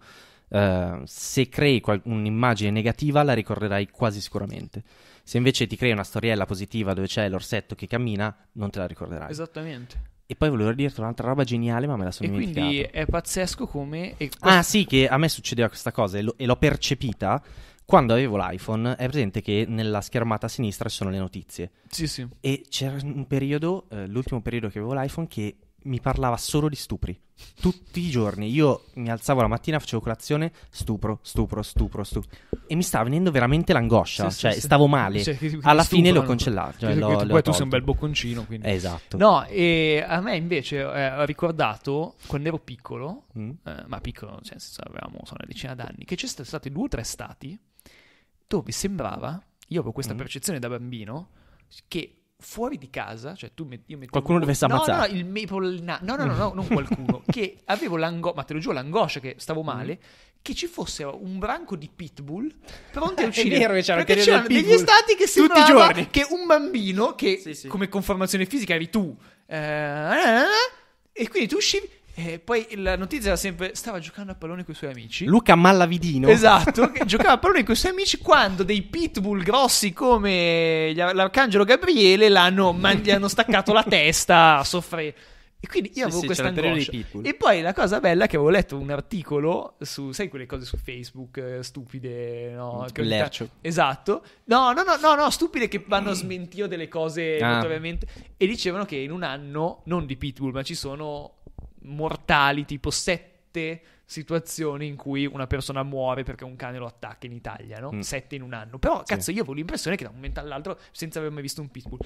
uh, se crei qual... un'immagine negativa la ricorderai quasi sicuramente. Se invece ti crei una storiella positiva dove c'è l'orsetto che cammina, non te la ricorderai. Esattamente. E poi volevo dirti un'altra roba geniale, ma me la sono e dimenticata. Quindi è pazzesco come. Questo... Ah, sì, che a me succedeva questa cosa e, lo, e l'ho percepita quando avevo l'iPhone, è presente che nella schermata a sinistra ci sono le notizie. Sì, sì. E c'era un periodo, eh, l'ultimo periodo che avevo l'iPhone, che mi parlava solo di stupri. Tutti i giorni io mi alzavo la mattina, facevo colazione, stupro, stupro, stupro, stupro. E mi stava venendo veramente l'angoscia, sì, cioè sì, stavo male. Cioè, Alla fine l'ho cancellato. Cioè, l'ho, poi l'ho tu sei un bel bocconcino. Quindi. Esatto. No, e a me invece eh, ho eh, ricordato quando ero piccolo, mm. eh, ma piccolo, cioè avevamo so, una decina d'anni, che c'erano stati due o tre stati dove sembrava, io avevo questa mm. percezione da bambino, che fuori di casa, cioè tu met- io mettevo qualcuno deve dovesse ammazzare. No, no, il maple na- no, no, no, no, non qualcuno che avevo l'angoscia, ma te lo giuro, l'angoscia che stavo male, mm. che ci fosse un branco di pitbull pronti a uccidere. È vero che c'era perché c'erano degli stati che sembrava Tutti i giorni. che un bambino che sì, sì. come conformazione fisica eri tu eh, eh, eh e quindi tu uscivi e poi la notizia era sempre: stava giocando a pallone con i suoi amici. Luca Mallavidino. Esatto, giocava a pallone con i suoi amici quando dei pitbull grossi come l'Arcangelo Gabriele l'hanno, man- gli hanno staccato la testa a soffrire. E quindi io avevo sì, questa angoscia. E poi la cosa bella è che avevo letto un articolo su, sai quelle cose su Facebook eh, stupide, no? Lercio. Esatto. No, no, no, no, no, stupide che vanno a mm. smentire delle cose ah. E dicevano che in un anno, non di Pitbull, ma ci sono mortali tipo 7 situazioni in cui una persona muore perché un cane lo attacca in Italia, no? Mm. Sette in un anno. Però, cazzo, sì. io avevo l'impressione che da un momento all'altro, senza aver mai visto un pitbull.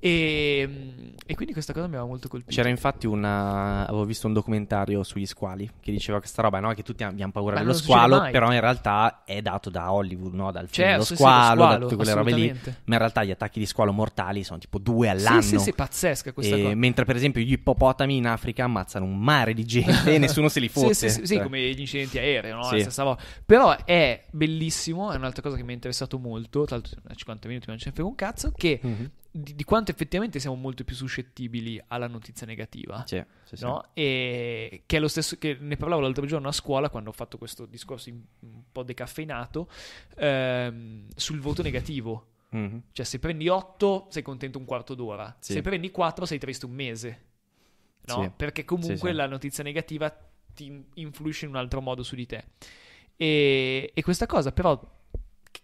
E, ehm, e quindi questa cosa mi aveva molto colpito. C'era infatti una... avevo visto un documentario sugli squali che diceva questa roba, no? Che tutti abbiamo paura Ma dello squalo, mai. però in realtà è dato da Hollywood, no? Dal film certo, dello squalo, sì, squalo, da tutte quelle robe lì. Ma in realtà gli attacchi di squalo mortali sono tipo due all'anno. Sì, sì, sì pazzesca questa e... cosa. Mentre per esempio gli ippopotami in Africa ammazzano un mare di gente e nessuno se li fotte. sì, sì, sì così come gli incidenti aerei, no? Sì. Però è bellissimo, è un'altra cosa che mi è interessato molto, tra l'altro a 50 minuti non ce ne frega un cazzo, che mm-hmm. di, di, quanto effettivamente siamo molto più suscettibili alla notizia negativa. Sì, sì, no? E che è lo stesso che ne parlavo l'altro giorno a scuola quando ho fatto questo discorso in, un po' decaffeinato ehm, sul voto negativo. Mm-hmm. Cioè, se prendi 8 sei contento un quarto d'ora, se prendi 4 sei triste un mese. No? Perché comunque la notizia negativa ti influisce in un altro modo su di te. E, e questa cosa però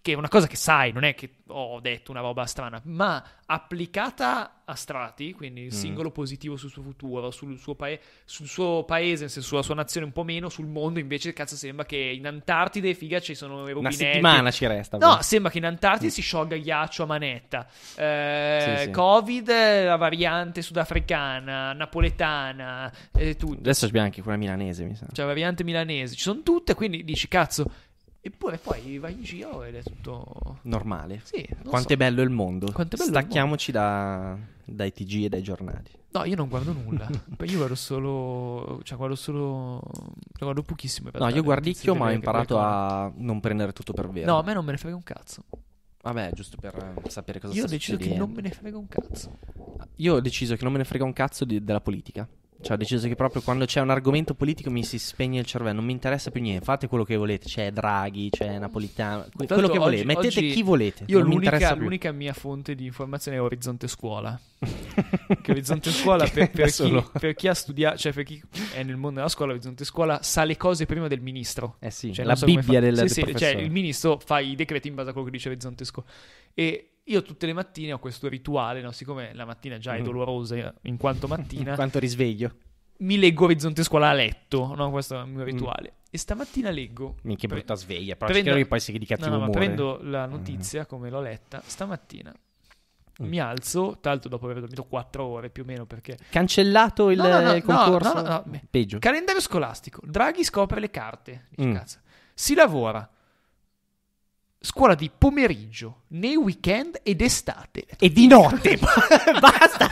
che è una cosa che sai, non è che ho detto una roba strana, ma applicata a strati, quindi il mm. singolo positivo sul suo futuro, sul suo, pae- sul suo paese, senso, sulla sua nazione un po' meno, sul mondo invece cazzo sembra che in Antartide figa ci sono i rubinetti. Una settimana ci resta. No, beh. sembra che in Antartide mm. si sciolga il ghiaccio a manetta. Eh, sì, sì. Covid, la variante sudafricana, napoletana, eh, tutto. Adesso abbiamo anche quella milanese, mi sa. Cioè la variante milanese, ci sono tutte, quindi dici cazzo Eppure poi vai in giro ed è tutto normale. Sì, quanto so. è bello il mondo. Quanto è bello Stacchiamoci da, dai TG e dai giornali. No, io non guardo nulla. io guardo solo. Cioè, guardo solo. Cioè guardo pochissimo. No, io eh, guardicchio, ma ho imparato a non prendere tutto per vero. No, a me non me ne frega un cazzo. Vabbè, giusto per eh, sapere cosa io sta succedendo. Io ho deciso che non me ne frega un cazzo. Io ho deciso che non me ne frega un cazzo di, della politica. Cioè, ho deciso che proprio quando c'è un argomento politico mi si spegne il cervello, non mi interessa più niente, fate quello che volete, c'è Draghi, c'è Napolitano, que- quello che oggi, volete, mettete chi volete. Io l'unica, mi l'unica, mia fonte di informazione è Orizzonte Scuola. che Orizzonte Scuola per, per, chi, per, chi, ha studiato, cioè per chi è nel mondo della scuola, Orizzonte Scuola sa le cose prima del ministro. Eh sì, cioè, la so Bibbia della sì, del sì, cioè, il ministro fa i decreti in base a quello che dice Orizzonte Scuola. E io tutte le mattine ho questo rituale, no? siccome la mattina già è mm. dolorosa in quanto mattina. in quanto risveglio. Mi leggo Orizzonte Scuola a letto, no? questo è il mio mm. rituale. Mm. E stamattina leggo... Minchia pre- brutta sveglia, però prendo, spero che poi si di cattivo no, no, ma prendo la mm. notizia, come l'ho letta, stamattina mi alzo, tanto dopo aver dormito quattro ore più o meno perché... Cancellato il, no, no, no, concorso? No, no, no, Peggio. Calendario scolastico. Draghi scopre le carte. Mm. Si lavora scuola di pomeriggio, nei weekend ed estate. E di notte. Basta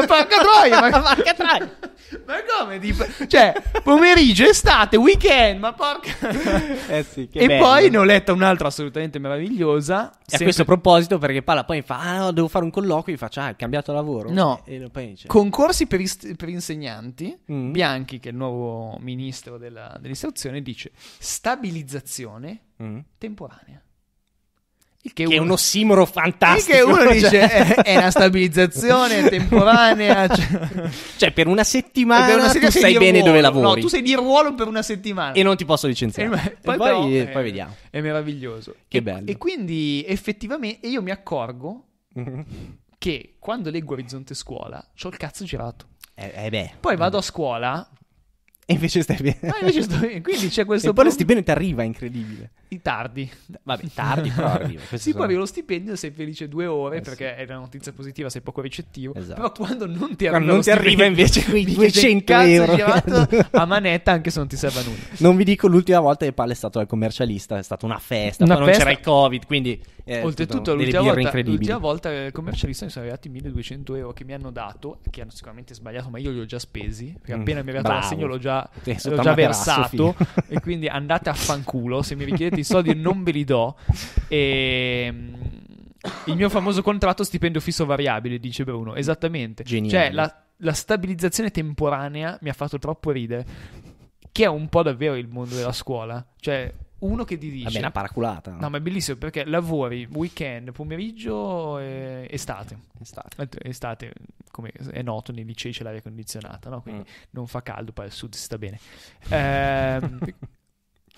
ma porca troia, ma, porca troia. ma come? Tipo, cioè, pomeriggio, estate, weekend, ma porca... Eh sì, e bello. poi ne ho letta un'altra assolutamente meravigliosa. E sempre... a questo proposito, perché parla poi fa, ah no, devo fare un colloquio, e faccio, ah, hai cambiato lavoro? No, e poi dice... concorsi per, ist- per insegnanti, mm. Bianchi, che è il nuovo ministro della, dell'istruzione, dice stabilizzazione mm. temporanea che, che, è un ossimoro fantastico. Che uno cioè... dice è, è una stabilizzazione temporanea. Cioè... cioè, per una settimana, per una settimana tu sai bene ruolo. dove lavori. No, tu sei di ruolo per una settimana. E non ti posso licenziare. E, poi, poi, però, eh, poi, vediamo. È meraviglioso. Che e, bello. E quindi effettivamente io mi accorgo che quando leggo Orizzonte Scuola ho il cazzo girato. Eh, eh beh, poi vado a scuola e invece stai bene. Ah, invece sto bene. Quindi c'è questo. E poi problem... lo stipendio ti arriva, incredibile. I tardi. Vabbè, tardi però arriva. Sì, sono... poi arriva lo stipendio sei felice due ore eh, perché sì. è una notizia positiva, sei poco ricettivo. Esatto. Però quando non ti arriva, non ti arriva invece quei 200 euro a manetta anche se non ti serve a nulla. Non vi dico l'ultima volta che Palle è stato al commercialista, è stata una festa, una poi festa. non c'era il covid, quindi... Eh, Oltretutto l'ultima volta, l'ultima volta il commercialista mi sono arrivati 1200 euro che mi hanno dato, che hanno sicuramente sbagliato, ma io li ho già spesi, perché mm, appena mi è dato l'assegno l'ho già, l'ho già versato, e quindi andate a fanculo, se mi richiedete i soldi non ve li do. E... Ehm, il mio famoso contratto stipendio fisso variabile, dice Bruno. Esattamente. Geniale. Cioè, la, la stabilizzazione temporanea mi ha fatto troppo ridere. Che è un po' davvero il mondo della scuola. Cioè, uno che dirige... dice. Vabbè, una paraculata. No? no, ma è bellissimo perché lavori weekend, pomeriggio e estate. Estate. Estate, come è noto, nei licei c'è l'aria condizionata, no? Quindi mm. non fa caldo, poi al sud si sta bene. Eh,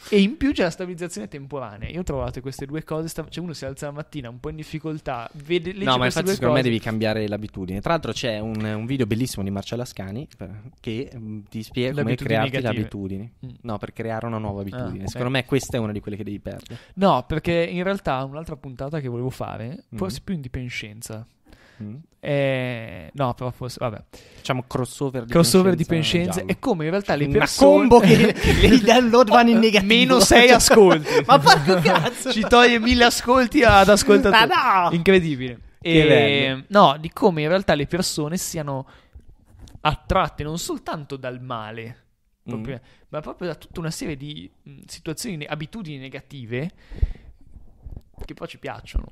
E in più c'è la stabilizzazione temporanea. Io ho trovato queste due cose. Sta... Cioè, uno si alza la mattina un po' in difficoltà, vede le cose. No, ma infatti, secondo cose. me devi cambiare l'abitudine. Tra l'altro, c'è un, un video bellissimo di Marcella Scani eh, che mm, ti spiega come crearti negative. le abitudini. Mm. No, per creare una nuova abitudine. Ah, okay. Secondo me, questa è una di quelle che devi perdere. No, perché in realtà un'altra puntata che volevo fare, mm. forse mm. più in dipendenza, Mm. Eh, no, però forse, vabbè. Facciamo crossover di crossover di Penscienze. È come in realtà le persone... Una combo che le, i download vanno in negativo. Meno 6 ascolti. Ma porco cazzo! Ci toglie 1000 ascolti ad ascoltatore. Ma no! Incredibile. E, no, di come in realtà le persone siano attratte non soltanto dal male, mm. proprio, mm. ma proprio da tutta una serie di mm, situazioni, abitudini negative che poi ci piacciono.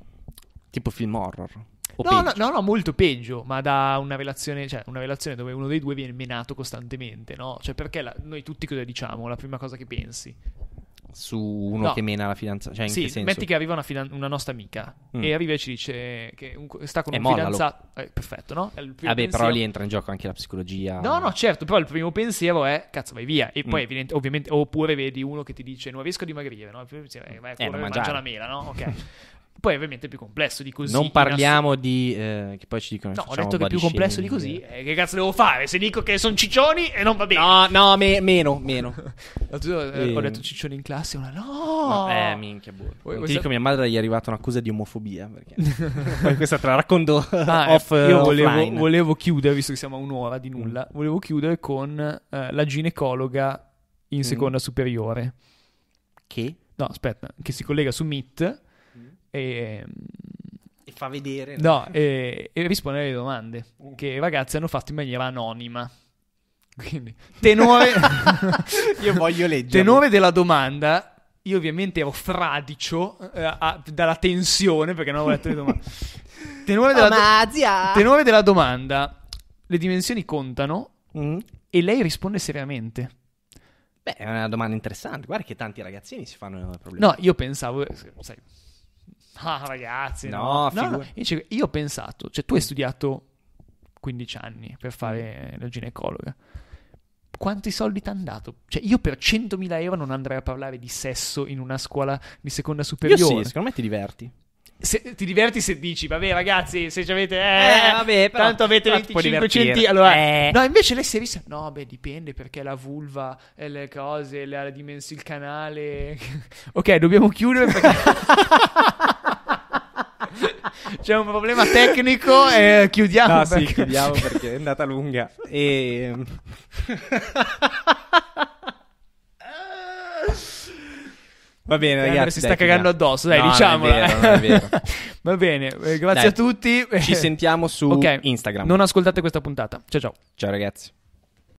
Tipo film horror. No, no, no, molto peggio, ma da una relazione, cioè una relazione dove uno dei due viene menato costantemente, no? Cioè perché la, noi tutti cosa diciamo? La prima cosa che pensi? Su uno no. che mena la fidanzata? Cioè, sì, che senso? metti che arriva una, fidanz- una nostra amica mm. e arriva e ci dice che un, sta con e un mollalo. fidanzato. Eh, perfetto, no? Vabbè, pensiero... però lì entra in gioco anche la psicologia. No, no, certo, però il primo pensiero è cazzo, vai via. E poi, mm. evidente, ovviamente, oppure vedi uno che ti dice non riesco a dimagrire, no? Il primo pensiero è vai a eh, correre, mangia la mela, no? Ok. Poi ovviamente è più complesso di così. Non parliamo ass- di... Eh, che poi ci dicono... No, ho detto che è più complesso di così. Eh, che cazzo devo fare? Se dico che sono ciccioni e eh, non va bene. No, no, me- meno, meno. Eh, ho detto ciccioni in classe, una no. no eh, minchia, boh. Questa... Ti dico, mia madre gli è arrivata un'accusa di omofobia. Perché... poi questa te la racconto ah, off, eh, Io volevo, volevo, chiudere, visto che siamo a un'ora di nulla, mm. volevo chiudere con eh, la ginecologa in mm. seconda superiore. Che? No, aspetta, che si collega su Meet e, e fa vedere. No, e, e risponde alle domande uh. che i ragazzi hanno fatto in maniera anonima. Quindi, tenore... io voglio leggere. Tenore della domanda... Io ovviamente ero fradicio eh, a, dalla tensione perché non avevo letto le domande. Tenore della, do- tenore della domanda le dimensioni contano mm. e lei risponde seriamente. Beh, è una domanda interessante. Guarda che tanti ragazzini si fanno problemi. No, io pensavo, eh, sai, Ah, ragazzi, no. no, no, no. Dice, io ho pensato, cioè tu hai mm. studiato 15 anni per mm. fare la ginecologa. Quanti soldi ti hanno dato? Cioè, io per 100.000 euro non andrei a parlare di sesso in una scuola di seconda superiore. Io sì, secondo me ti diverti. Se, ti diverti se dici, vabbè ragazzi, se ci avete... Eh, eh, eh vabbè, però, tanto avete 25 centi... Allora, eh. No, invece lei si è vista... No, beh, dipende perché la vulva, e le cose, la dimens- il canale... ok, dobbiamo chiudere perché... C'è un problema tecnico e chiudiamo. No, perché... sì, chiudiamo perché è andata lunga. E... Ehm, Va bene, ragazzi. Allora, si dai, sta dai, cagando addosso, dai, no, diciamolo. Va bene, eh, grazie dai, a tutti. Ci sentiamo su okay. Instagram. Non ascoltate questa puntata. Ciao ciao. Ciao ragazzi.